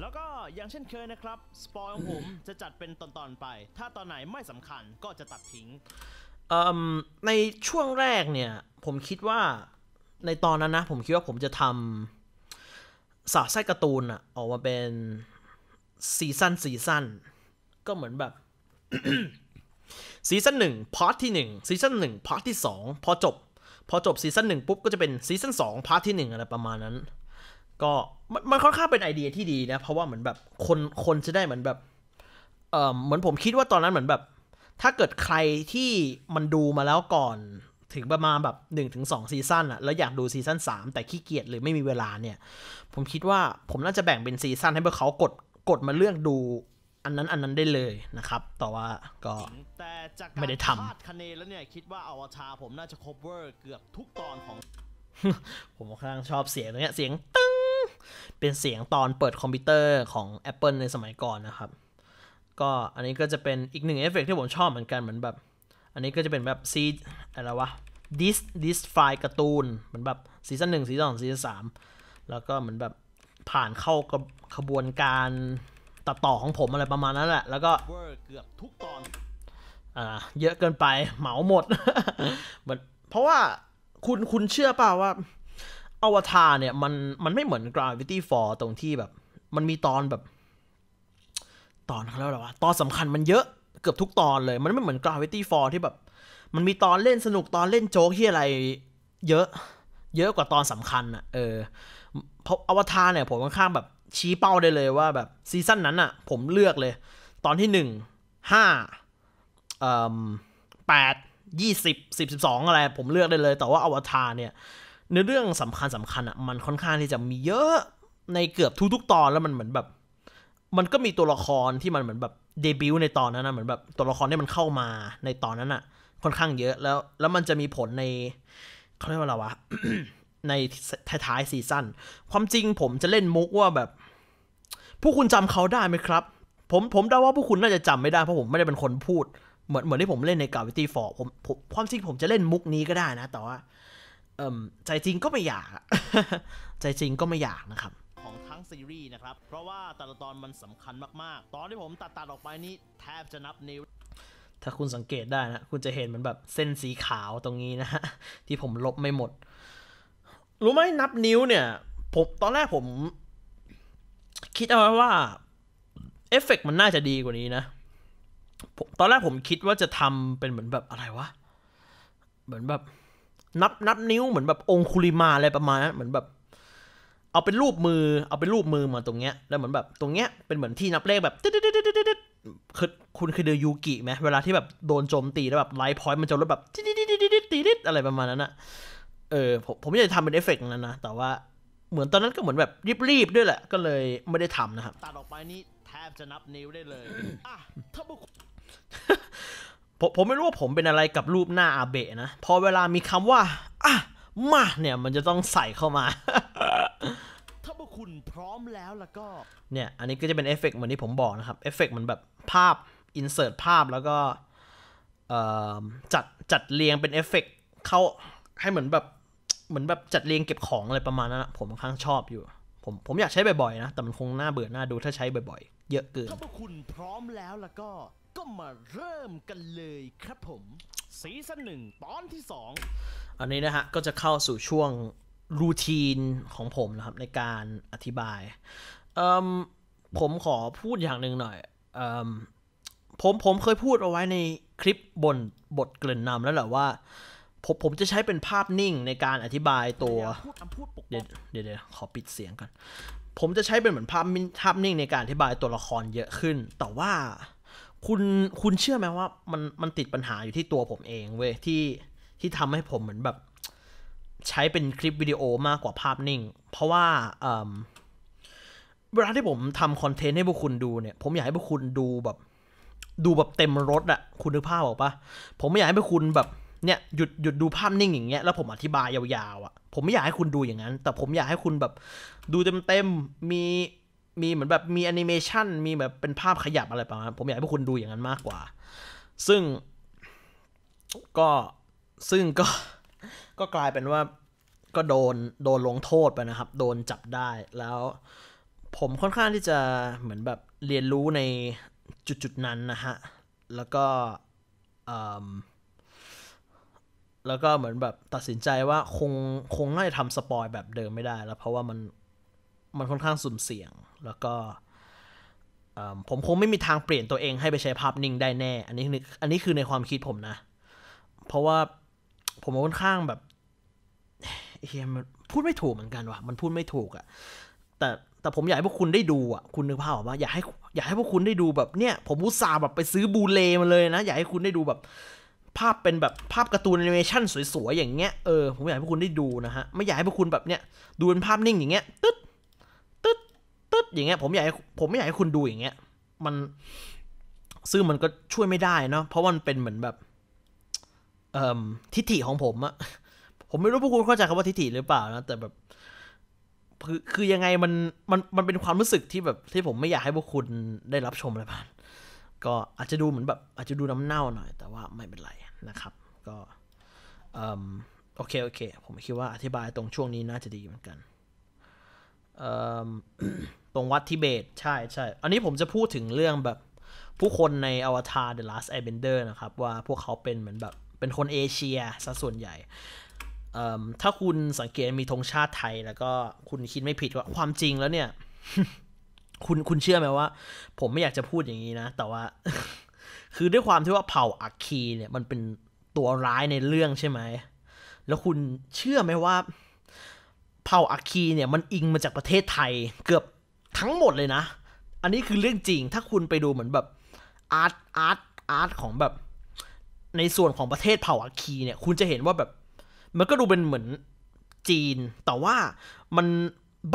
แล้วก็อย่างเช่นเคยนะครับสปอยของผมจะจัดเป็นตอนๆไปถ้าตอนไหนไม่สำคัญก็จะตัดทิ้งเอ่อในช่วงแรกเนี่ย ผมคิดว่าในตอนนั้นนะ ผมคิดว่าผมจะทำสาวไส้การ์ตูนอะออกมาเป็นซีซั่นซีซั่นก็เหมือนแบบซีซั่นหนึ่งพาร์ทที่หนึ่งซีซั่นหนึ่งพาร์ทที่สองพอจบ พอจบซีซั่นหนึ่งปุ๊บก็จะเป็นซีซั่นสองพาร์ทที่หนึ่งอะไรประมาณนั้น ก็มันมันค่อนข้างเป็นไอเดียที่ดีนะเพราะว่าเหมือนแบบคนคนจะได้เหมือนแบบเออเหมือนผมคิดว่าตอนนั้นเหมือนแบบ ถ้าเกิดใครที่มันดูมาแล้วก่อน ถึงประมาณแบบ1นถึงสซีซั่นอะแล้วอยากดูซีซั่น3แต่ขี้เกียจหรือไม่มีเวลาเนี่ย ผมคิดว่าผมน่าจะแบ่งเป็นซีซั่นให้พวกเขากดกดมาเลือกดูอันนั้นอันนั้นได้เลยนะครับแต่ว่าก็แต่จากไม่ได้ทำคาะเนแล้วเนี่ยคิดว่าอวตารผมน่าจะครบเวอร์เกือบทุกตอนของ ผมค่อนข้างชอบเสียงตรงนี้เสียง ตึ้งเป็นเสียงตอนเปิดคอมพิวเตอร์ของ Apple ในสมัยก่อนนะครับ ก็อันนี้ก็จะเป็นอีกหนึ่งเอฟเฟกที่ผมชอบเหมือนกันเหมือนแบบ อันนี้ก็จะเป็นแบบซีอะไรวะ ดิสดิสไฟล์การ์ตูนเหมือนแบบซีซั่นหนึ่งซีซั่นสองซีซั่นสาม แล้วก็เหมือนแบบผ่านเข้ากระบวนการตัดต่อของผมอะไรประมาณนั้นแหละ แล้วก็เกือบทุกตอนอ่าเยอะเกินไปเหมาหมดเหมือนเพราะว่าคุณคุณเชื่อเปล่าว่าอวตารเนี่ย มันมันไม่เหมือน Gravity Fall ตรงที่แบบ มันมีตอนแบบ ตอนเขาเรียกว่าตอนสำคัญมันเยอะเกือบทุกตอนเลย มันไม่เหมือน Gravity Fall ที่แบบ มันมีตอนเล่นสนุกตอนเล่นโจ๊กที่อะไร เยอะ เยอะกว่าตอนสำคัญอะเออเพราะอวตารเนี่ย ผมค่อนข้างแบบชี้เป้าได้เลยว่าแบบซีซั่นนั้นอะผมเลือกเลย ตอนที่หนึ่ง ห้าแปด ยี่สิบ สิบสิบสองอะไร ผมเลือกได้เลย แต่ว่าอวตารเนี่ย ในเรื่องสำคัญสำคัญอะมันค่อนข้างที่จะมีเยอะในเกือบทุกๆตอนแล้วมันเหมือนแบบ มันก็มีตัวละครที่มันเหมือนแบบเดบิวต์ในตอนนั้นนะเหมือนแบบตัวละครที่มันเข้ามาในตอนนั้นอะค่อนข้างเยอะแล้ว แล้วมันจะมีผลในเขาเรียกว่าอะไรวะในท้ายๆซีซั่น ความจริงผมจะเล่นมุกว่าแบบ ผู้คุณจำเขาได้ไหมครับ ผมผมเดาว่าผู้คุณน่าจะจำไม่ได้เพราะผมไม่ได้เป็นคนพูด เหมือนเหมือนที่ผมเล่นในกาวิตี้ฟอร์ผมผมความจริงผมจะเล่นมุกนี้ก็ได้นะ แต่ว่าใจจริงก็ไม่อยาก ใจจริงก็ไม่อยากนะครับ ของทั้งซีรีส์นะครับเพราะว่าแต่ละตอนมันสำคัญมากๆตอนที่ผมตัดตัดออกไปนี้แทบจะนับนิ้วถ้าคุณสังเกตได้นะ คุณจะเห็นมันแบบเส้นสีขาวตรงนี้นะฮะที่ผมลบไม่หมดรู้ไหมนับนิ้วเนี่ยผมตอนแรกผมคิดเอาไว้ว่าเอฟเฟกมันน่าจะดีกว่านี้นะตอนแรกผมคิดว่าจะทำเป็นเหมือนแบบอะไรวะเหมือนแบบ นับนับนิ้วเหมือนแบบองคุลิมาอะไรประมาณนั้นเหมือนแบบ เอาเป็นรูปมือ เอาเป็นรูปมือมาตรงเนี้ยแล้วเหมือนแบบตรงเนี้ยเป็นเหมือนที่นับเลขแบบดต๊ดดต๊ดคือคุณเคยดอยูกิไหมเวลาที่แบบโดนโจมตีแล้วแบบไลท์พอยต์มันจะลดแบบติดติดติดติดอะไรประมาณนั้นอะเออผมผมอยากจะทำเป็นเอฟเฟกต์นั้นนะ แต่ว่าเหมือนตอนนั้นก็เหมือนแบบ รีบๆด้วยแหละ ก็เลยไม่ได้ทำนะครับตัดออกไปนี่แทบจะนับนิ้วได้เลยถ้าบุกผมผมไม่รู้ว่าผมเป็นอะไรกับรูปหน้าอาเบะนะ พอเวลามีคำว่า อ่ะมาเนี่ย มันจะต้องใส่เข้ามาถ้าพวกคุณพร้อมแล้วแล้วก็เนี่ยอันนี้ก็จะเป็นเอฟเฟกเหมือนที่ผมบอกนะครับเอฟเฟกมันแบบภาพอินเสิร์ตภาพแล้วก็จัดจัดเรียงเป็นเอฟเฟกเข้าให้เหมือนแบบเหมือนแบบจัดเรียงเก็บของอะไรประมาณนั้นผมค่อนข้างชอบอยู่ ผมผมอยากใช้บ่อย ๆ นะ แต่มันคงน่าเบื่อหน้าดูถ้าใช้บ่อย ๆ เยอะเกินถ้าพวกคุณพร้อมแล้วแล้วก็ก็มาเริ่มกันเลยครับผมซีซั่นหนึ่งตอนที่สองอันนี้นะฮะ ก็จะเข้าสู่ช่วงรูทีนของผมนะครับ ในการอธิบาย ผมขอพูดอย่างหนึ่งหน่อยอผมผมเคยพูดเอาไว้ในคลิปบนบทเกริ่นนำแล้วแหละว่าผมผมจะใช้เป็นภาพนิ่งในการอธิบายตัวเดี๋ยวเดี๋ยวขอปิดเสียงกันผมจะใช้เป็นเหมือนภาพภาพนิ่งในการอธิบายตัวละครเยอะขึ้น แต่ว่าคุณคุณเชื่อไหมว่า มันมันติดปัญหาอยู่ที่ตัวผมเองเว้ยที่ที่ทำให้ผมเหมือนแบบ ใช้เป็นคลิปวิดีโอมากกว่าภาพนิ่ง เพราะว่าเเวลาที่ผมทำคอนเทนต์ให้พวกคุณดูเนี่ย ผมอยากให้พวกคุณดูแบบ ดูแบบเต็มรถอะคุณนึกภาพออกปะผมไม่อยากให้พวกคุณแบบเนี่ยหยุดหยุดดูภาพนิ่งอย่างเงี้ยแล้วผมอธิบายยาวๆอะ่ะผมไม่อยากให้คุณดูอย่างนั้น แต่ผมอยากให้คุณแบบดูเต็มๆ มีมีเหมือนแบบมีแอนิเมชันมีแบบเป็นภาพขยับอะไรประมาณผมอยากให้พวกคุณดูอย่างนั้นมากกว่า ซึ่ง ก็ซึ่งก็ก็กลายเป็นว่า ก็โดนโดนลงโทษไปนะครับ โดนจับได้ แล้ว ผมค่อนข้างที่จะเหมือนแบบเรียนรู้ในจุดจุดนั้นนะฮะแล้วก็อแล้วก็เหมือนแบบตัดสินใจว่าคงคงน่าจะทำสปอยแบบเดิมไม่ได้แล้ว เพราะว่ามันมันค่อนข้างสุ่มเสี่ยง แล้วก็ผมคงไม่มีทางเปลี่ยนตัวเองให้ไปใช้ภาพนิ่งได้แน่ อันนี้อันนี้คือในความคิดผมนะ เพราะว่าผมค่อนข้างแบบเฮ้ยมันพูดไม่ถูกเหมือนกันว่ะมันพูดไม่ถูกอะ่ะแต่แต่ผมอยากให้พวกคุณได้ดูอ่ะคุณนึกภาพออกว่าอยากให้อยากให้พวกคุณได้ดูแบบเนี่ย ผมอุตส่าห์แบบไปซื้อบูเลมาเลยนะอยากให้คุณได้ดูแบบภาพเป็นแบบภาพการ์ตูนแอนิเมชันสวยๆอย่างเงี้ยเออผมอยากให้พวกคุณได้ดูนะฮะไม่อยากให้พวกคุณแบบเนี้ยดูเป็นภาพนิ่งอย่างเงี้ยตึ๊ดตึ๊ดตึ๊ดอย่างเงี้ยผมอยากผมไม่อยากให้คุณดูอย่างเงี้ยมันซึ่งมันก็ช่วยไม่ได้เนาะเพราะมันเป็นเหมือนแบบเอ่อทิฐิของผมอะผมไม่รู้พวกคุณเข้าใจคำว่าทิฐิหรือเปล่านะแต่แบบคือคือยังไงมัน มันมันเป็นความรู้สึกที่แบบที่ผมไม่อยากให้พวกคุณได้รับชมอะไรบ้างก็อาจจะดูเหมือนแบบ อาจจะดูน้ำเน่าหน่อย แต่ว่าไม่เป็นไรนะครับ ก็โอเค โอเค ผมคิดว่าอธิบายตรงช่วงนี้น่าจะดีเหมือนกันตรงวัดทิเบต ใช่ใช่อันนี้ผมจะพูดถึงเรื่องแบบผู้คนในอวตาร The Last Airbender นะครับ ว่าพวกเขาเป็นเหมือนแบบ เป็นคนเอเชียซะส่วนใหญ่ถ้าคุณสังเกตมีธงชาติไทย แล้วก็คุณคิดไม่ผิดว่าความจริงแล้วเนี่ยคุณคุณเชื่อไหมว่าผมไม่อยากจะพูดอย่างนี้นะ แต่ว่าคือด้วยความที่ว่าเผ่าอัคคี เนี่ยมันเป็นตัวร้ายในเรื่องใช่ไหม แล้วคุณเชื่อไหมว่าเผ่าอัคคีเนี่ย มันอิงมาจากประเทศไทยเกือบทั้งหมดเลยนะ อันนี้คือเรื่องจริง ถ้าคุณไปดูเหมือนแบบอาร์ตอาร์ตอาร์ตของแบบในส่วนของประเทศเผ่าอัคคีเนี่ยคุณจะเห็นว่าแบบ มันก็ดูเป็นเหมือนจีน แต่ว่ามัน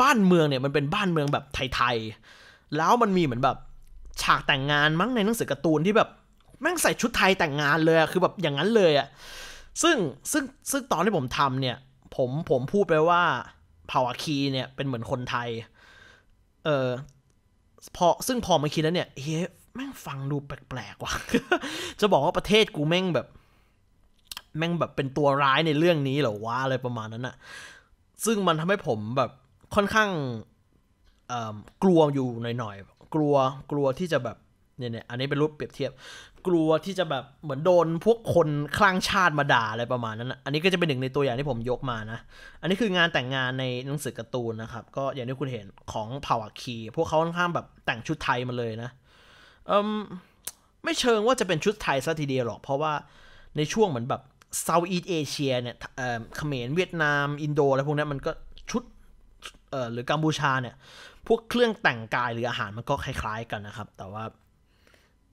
บ้านเมืองเนี่ยมันเป็นบ้านเมืองแบบไทยๆ แล้วมันมีเหมือนแบบ ฉากแต่งงานมั้งในหนังสือการ์ตูนที่แบบแม่งใส่ชุดไทยแต่งงานเลยคือแบบอย่างนั้นเลยอะซึ่งซึ่งซึ่งตอนที่ผมทำเนี่ย ผมผมพูดไปว่าเผ่าวาคีเนี่ยเป็นเหมือนคนไทย เออพอซึ่งพอมาคิดแล้วเนี่ยเฮ้ยแม่งฟังดูแปลกๆว่ะจะบอกว่าประเทศกูแม่งแบบแม่งแบบเป็นตัวร้ายในเรื่องนี้เหรอวะอะไรประมาณนั้นอะซึ่งมันทำให้ผมแบบค่อนข้างกลัวอยู่หน่อยๆ กลัวกลัวที่จะแบบเนี่ยเนี่ยอันนี้เป็นรูปเปรียบเทียบกลัวที่จะแบบเหมือนโดนพวกคนคลั่งชาติมาด่าอะไรประมาณนั้นนะอันนี้ก็จะเป็นหนึ่งในตัวอย่างที่ผมยกมานะอันนี้คืองานแต่งงานในหนังสือการ์ตูนนะครับ ก็อย่างที่คุณเห็นของเผ่าอาคีพวกเขาค่อนข้างแบบแต่งชุดไทยมาเลยนะอมไม่เชิงว่าจะเป็นชุดไทยซะทีเดียวหรอกเพราะว่าในช่วงเหมือนแบบเซาท์อีสเอเชียเนี่ยเขมรเวียดนามอินโดอะไรพวกนี้มันก็เอ่อหรือกัมพูชาเนี่ย พวกเครื่องแต่งกายหรืออาหารมันก็คล้าย ๆ กันนะครับ แต่ว่า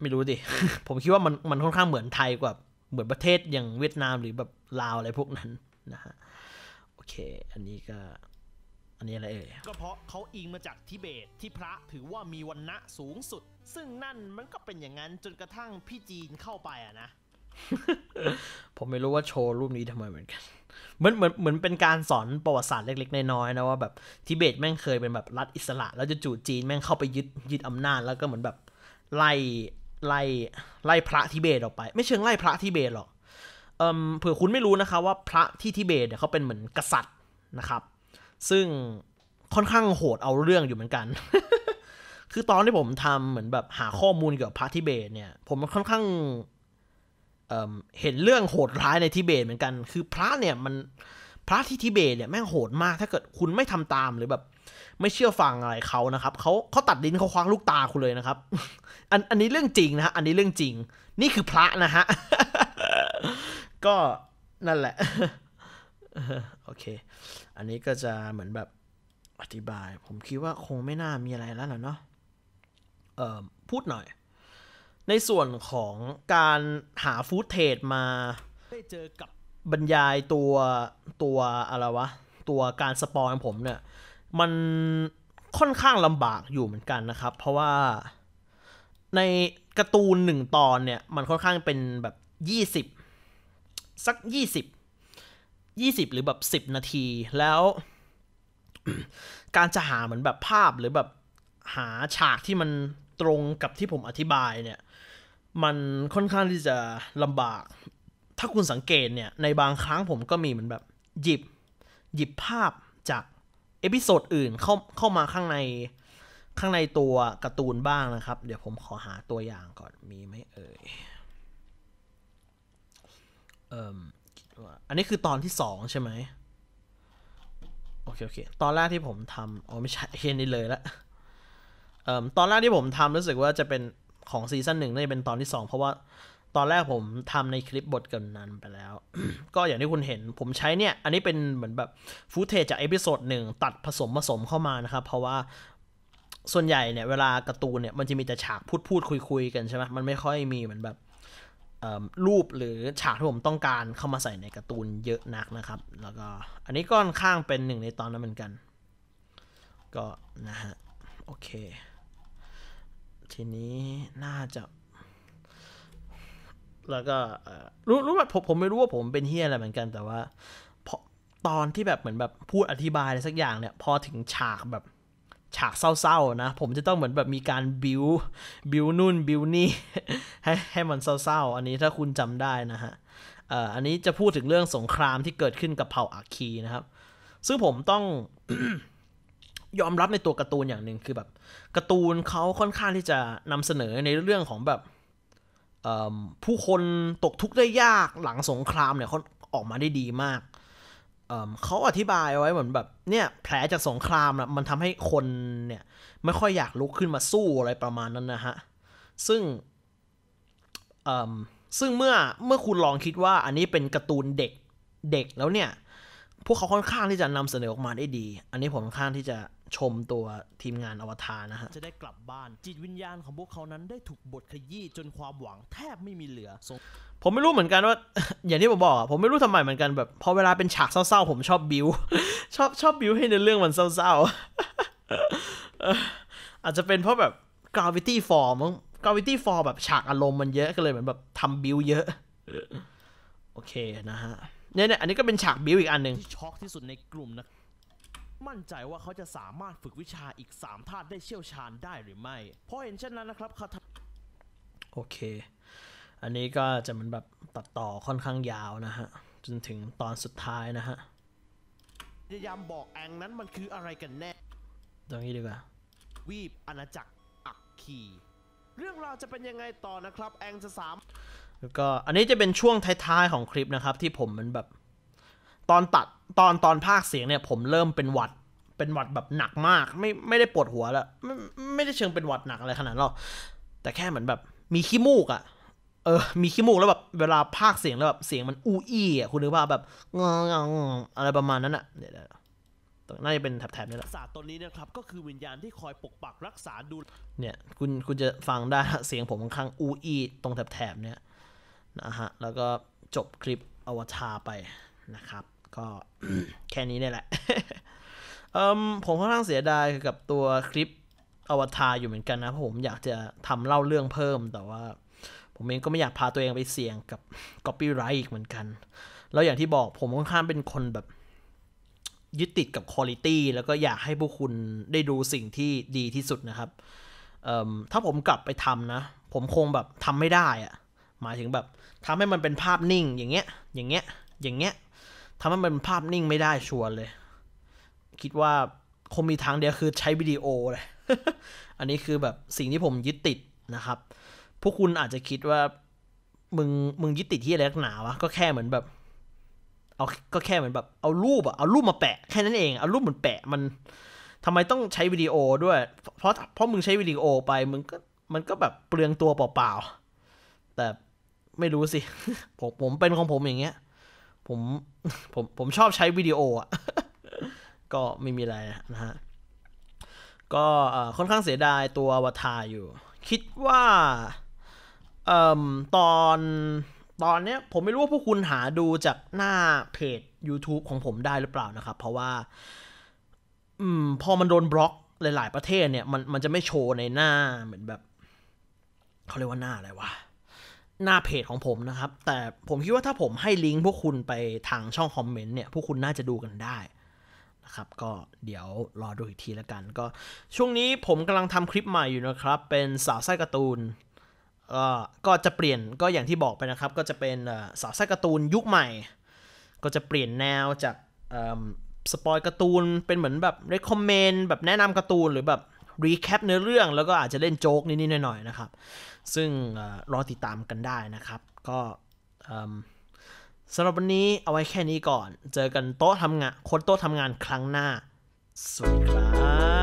ไม่รู้ดิผมคิดว่ามันมันค่อนข้างเหมือนไทยกว่า เหมือนประเทศอย่างเวียดนามหรือแบบลาวอะไรพวกนั้นนะฮะโอเค อันนี้ก็ อันนี้อะไรเก็เพราะเขาอิงมาจากทิเบตที่พระถือว่ามีวันณะสูงสุด ซึ่งนั่นมันก็เป็นอย่างนั้นจนกระทั่งพี่จีนเข้าไปอะนะผมไม่รู้ว่าโชว์รูปนี้ทำไมเหมือนกัน เหมือนเหมือนเหมือนเป็นการสอนประวัติศาสตร์เล็กๆน้อยๆนะว่าแบบทิเบตแม่งเคยเป็นแบบรัฐอิสระแล้วจะจู่จีนแม่งเข้าไปยึดยึดอำนาจแล้วก็เหมือนแบบไล่ไล่ไล่พระทิเบตออกไป ไม่เชิงไล่พระทิเบตหรอกเอ่อเผื่อคุณไม่รู้นะคะว่าพระที่ทิเบตเนี่ยเขาเป็นเหมือนกษัตริย์นะครับ ซึ่งค่อนข้างโหดเอาเรื่องอยู่เหมือนกัน คือตอนที่ผมทำเหมือนแบบหาข้อมูลเกี่ยวกับพระทิเบตเนี่ยผมค่อนข้างเห็นเรื่องโหดร้ายในทิเบตเหมือนกัน คือพระเนี่ยมันพระที่ทิเบตเนี่ยแม่งโหดมาก ถ้าเกิดคุณไม่ทำตามหรือแบบ ไม่เชื่อฟังอะไรเขานะครับเขาเขาตัดดินเขาคว้างลูกตาคุณเลยนะครับ อันอันนี้เรื่องจริงนะฮะ อันนี้เรื่องจริง นี่คือพระนะฮะ ก็นั่นแหละ โอเค อันนี้ก็จะเหมือนแบบอธิบาย ผมคิดว่าคงไม่น่ามีอะไรแล้วะเนาะเอ่อพูดหน่อยในส่วนของการหาฟูตเทจมาเจอกับบรรยายตัวตัวอะไรวะตัวการสปอนผมเนี่ย มันค่อนข้างลำบากอยู่เหมือนกันนะครับ เพราะว่าในการ์ตูนหนึ่งตอนเนี่ย มันค่อนข้างเป็นแบบยี่สิบสักยี่สิบยี่สิบหรือแบบสิบนาทีแล้ว การจะหาเหมือนแบบภาพหรือแบบหาฉากที่มันตรงกับที่ผมอธิบายเนี่ยมันค่อนข้างที่จะลำบาก ถ้าคุณสังเกตเนี่ย ในบางครั้งผมก็มีเหมือนแบบ หยิบ หยิบภาพจากเอพิโซดอื่นเข้าเข้ามาข้างในข้างในตัวการ์ตูนบ้างนะครับ เดี๋ยวผมขอหาตัวอย่างก่อน มีไหมเอ่ยเอ่มอันนี้คือตอนที่สองใช่ไหมโอเค โอเค ตอนแรกที่ผมทำอ๋อไม่ใช่เ็นี่เลยละเอ่มตอนแรกที่ผมทำรู้สึกว่าจะเป็นของซีซั่นหนึ่งน่าจะเป็นตอนที่ 2 เพราะว่าตอนแรกผมทำในคลิปบทเกินนั้นไปแล้ว ก็อย่างที่คุณเห็นผมใช้เนี่ย อันนี้เป็นเหมือนแบบฟูเทจากเอพิโซดหนึ่งตัดผสมผสมเข้ามานะครับ เพราะว่าส่วนใหญ่เนี่ย เวลาการ์ตูนเนี่ย มันจะมีแต่ฉากพูดพูดคุยคุยกันใช่ไหมมันไม่ค่อยมีเหมือนแบบรูปหรือฉากที่ผมต้องการเข้ามาใส่ในการ์ตูนเยอะนักนะครับ แล้วก็อันนี้ก็ค่อนข้างเป็นหนึ่งในตอนนั้นเหมือนกันก็นะฮะโอเคทีนี้น่าจะแล้วก็รู้รู้ว่าผมผมไม่รู้ว่าผมเป็นเฮียอะไรเหมือนกัน แต่ว่าพอตอนที่แบบเหมือนแบบพูดอธิบายอะไรสักอย่างเนี่ย พอถึงฉากแบบฉากเศร้าๆนะผมจะต้องเหมือนแบบมีการบิวบิวนู่นบิวนี่ให้ให้มันเศร้าๆอันนี้ถ้าคุณจำได้นะฮะอันนี้จะพูดถึงเรื่องสงครามที่เกิดขึ้นกับเผ่าอาคีนะครับ ซึ่งผมต้องยอมรับในตัวการ์ตูนอย่างหนึ่งคือแบบการ์ตูนเขาค่อนข้างที่จะนำเสนอในเรื่องของแบบผู้คนตกทุกข์ได้ยากหลังสงครามเนี่ยเขาออกมาได้ดีมาก เขาอธิบายไว้เหมือนแบบเนี่ยแผลจากสงครามนะมันทำให้คนเนี่ย ไม่ค่อยอยากลุกขึ้นมาสู้อะไรประมาณนั้นนะฮะซึ่งซึ่งเมื่อเมื่อคุณลองคิดว่าอันนี้เป็นการ์ตูนเด็กเด็กแล้วเนี่ยพวกเขาค่อนข้างที่จะนำเสนอออกมาได้ดี อันนี้ผมค่อนข้างที่จะชมตัวทีมงานอวตารนะฮะ จะได้กลับบ้านจิตวิญญาณของพวกเขานั้นได้ถูกบทขยี้จนความหวังแทบไม่มีเหลือ ผมไม่รู้เหมือนกันว่า อย่างที่ผมบอกผมไม่รู้ทำไมเหมือนกันแบบพอเวลาเป็นฉากเศร้าๆ ผมชอบบิวชอบชอบบิวให้ในเรื่องมันเศร้าๆ อาจจะเป็นเพราะแบบ gravity f l l มั้ง gravity f a l l แบบฉากอารมณ์มันเยอะก็เลยเหมือนแบบทำบิวเยอะโอเคนะฮะเนี่ยเนี่ยอันนี้ก็เป็นฉากบิวอีกอันหนึ่งที่ช็อกที่สุดในกลุ่มนะมั่นใจว่าเขาจะสามารถฝึกวิชาอีก3ธาตุได้เชี่ยวชาญได้หรือไม่ เพราะเห็นเช่นนั้นนะครับคาถาโอเค อันนี้ก็จะเหมือนแบบตัดต่อค่อนข้างยาวนะฮะ จนถึงตอนสุดท้ายนะฮะพยายามบอกแองนั้นมันคืออะไรกันแน่ ตรงนี้ดีกว่า วีบอาณาจักรอักคี เรื่องราวจะเป็นยังไงต่อนะครับ แองจะสามแล้วก็อันนี้จะเป็นช่วงท้ายๆของคลิปนะครับที่ผมมันแบบตอนตัดตอนตอนภาคเสียงเนี่ย ผมเริ่มเป็นหวัดเป็นหวัดแบบหนักมากไม่ไม่ได้ปวดหัวแล้วไม่ไม่ได้เชิงเป็นหวัดหนักอะไรขนาดหรอกแต่แค่เหมือนแบบมีขี้มูกอะ่ะเออมีขี้มูก แล้วแบบเวลาภาคเสียงแล้วแบบเสียงมันอูอี้อ่ะคุณนึกว่าแบบงองงอะไรประมาณนั้นอ่ะเดี๋ยวน่าจะเป็นแถบๆนี่แหละศาสตร์ตนนี้นะครับก็คือวิญญาณที่คอยปกปักรักษาดูเนี่ยคุณคุณจะฟังได้เสียงผมค่อนข้างอูอี้ตรงแถบๆเนี่ยนะฮะแล้วก็จบคลิปอวตารไปนะครับก็แค่นี้เนี่ยแหละ ผมค่อนข้างเสียดายกับตัวคลิปอวตารอยู่เหมือนกันนะผมอยากจะทำเล่าเรื่องเพิ่ม แต่ว่าผมเองก็ไม่อยากพาตัวเองไปเสี่ยงกับอปปี้ไร h ์อีกเหมือนกัน แล้วอย่างที่บอกผมค่อนข้างเป็นคนแบบ ยึดติดกับคุณภาพแล้วก็อยากให้ผู้คุณได้ดูสิ่งที่ดีที่สุดนะครับถ้าผมกลับไปทำนะ ผมคงแบบทำไม่ได้อะหมายถึงแบบทำให้มันเป็นภาพนิ่งอย่างเงี้ย อย่างเงี้ย อย่างเงี้ยทำให้มันภาพนิ่งไม่ได้ชวนเลย คิดว่าคงมีทางเดียว คือใช้วิดีโอเลยอันนี้คือแบบสิ่งที่ผมยึดติดนะครับ พวกคุณอาจจะคิดว่า มึงมึงยึดติดที่อะไรหนาวะก็แค่เหมือนแบบเอาก็แค่เหมือนแบบเอารูปอะเอารูปมาแปะแค่นั้นเองเอารูปเหมือนแปะมัน ทำไมต้องใช้วิดีโอด้วย เพราะเพราะมึงใช้วิดีโอไปมึงก็มันก็แบบเปลืองตัวเปล่าๆแต่ไม่รู้สิผมผมเป็นของผมอย่างเงี้ยผม ผม ผมชอบใช้วิดีโออ่ะก็ไม่มีอะไรนะฮะ ก็ค่อนข้างเสียดายตัวอวตารอยู่ คิดว่า เอ่อตอนตอนเนี้ย ผมไม่รู้ว่าพวกคุณหาดูจากหน้า เพจ YouTube ของผมได้หรือเปล่านะครับ เพราะว่า อืม พอมันโดนบล็อกหลาย ๆ ประเทศเนี่ย มันมันจะไม่โชว์ในหน้าเหมือนแบบ เขาเรียกว่าหน้าอะไรวะหน้าเพจของผมนะครับ แต่ผมคิดว่าถ้าผมให้ลิงก์พวกคุณไปทางช่องคอมเมนต์เนี่ยพวกคุณน่าจะดูกันได้นะครับ ก็เดี๋ยวรอดูอีกทีแล้วกัน ก็ช่วงนี้ผมกำลังทำคลิปใหม่อยู่นะครับ เป็นสาวไส้การ์ตูนก็จะเปลี่ยนก็อย่างที่บอกไปนะครับ ก็จะเป็นสาวไส้การ์ตูนยุคใหม่ ก็จะเปลี่ยนแนวจากสปอยการ์ตูนเป็นเหมือนแบบคคอมเมนต์แบบแนะนำการ์ตูนหรือแบบรีแคปเนื้อเรื่องแล้วก็อาจจะเล่นโจ๊กนิดๆหน่อยๆนะครับซึ่งรอติดตามกันได้นะครับ ก็สำหรับวันนี้เอาไว้แค่นี้ก่อน เจอกันโต๊ะทำงานค้นโต๊ะทำงานครั้งหน้า สวัสดีครับ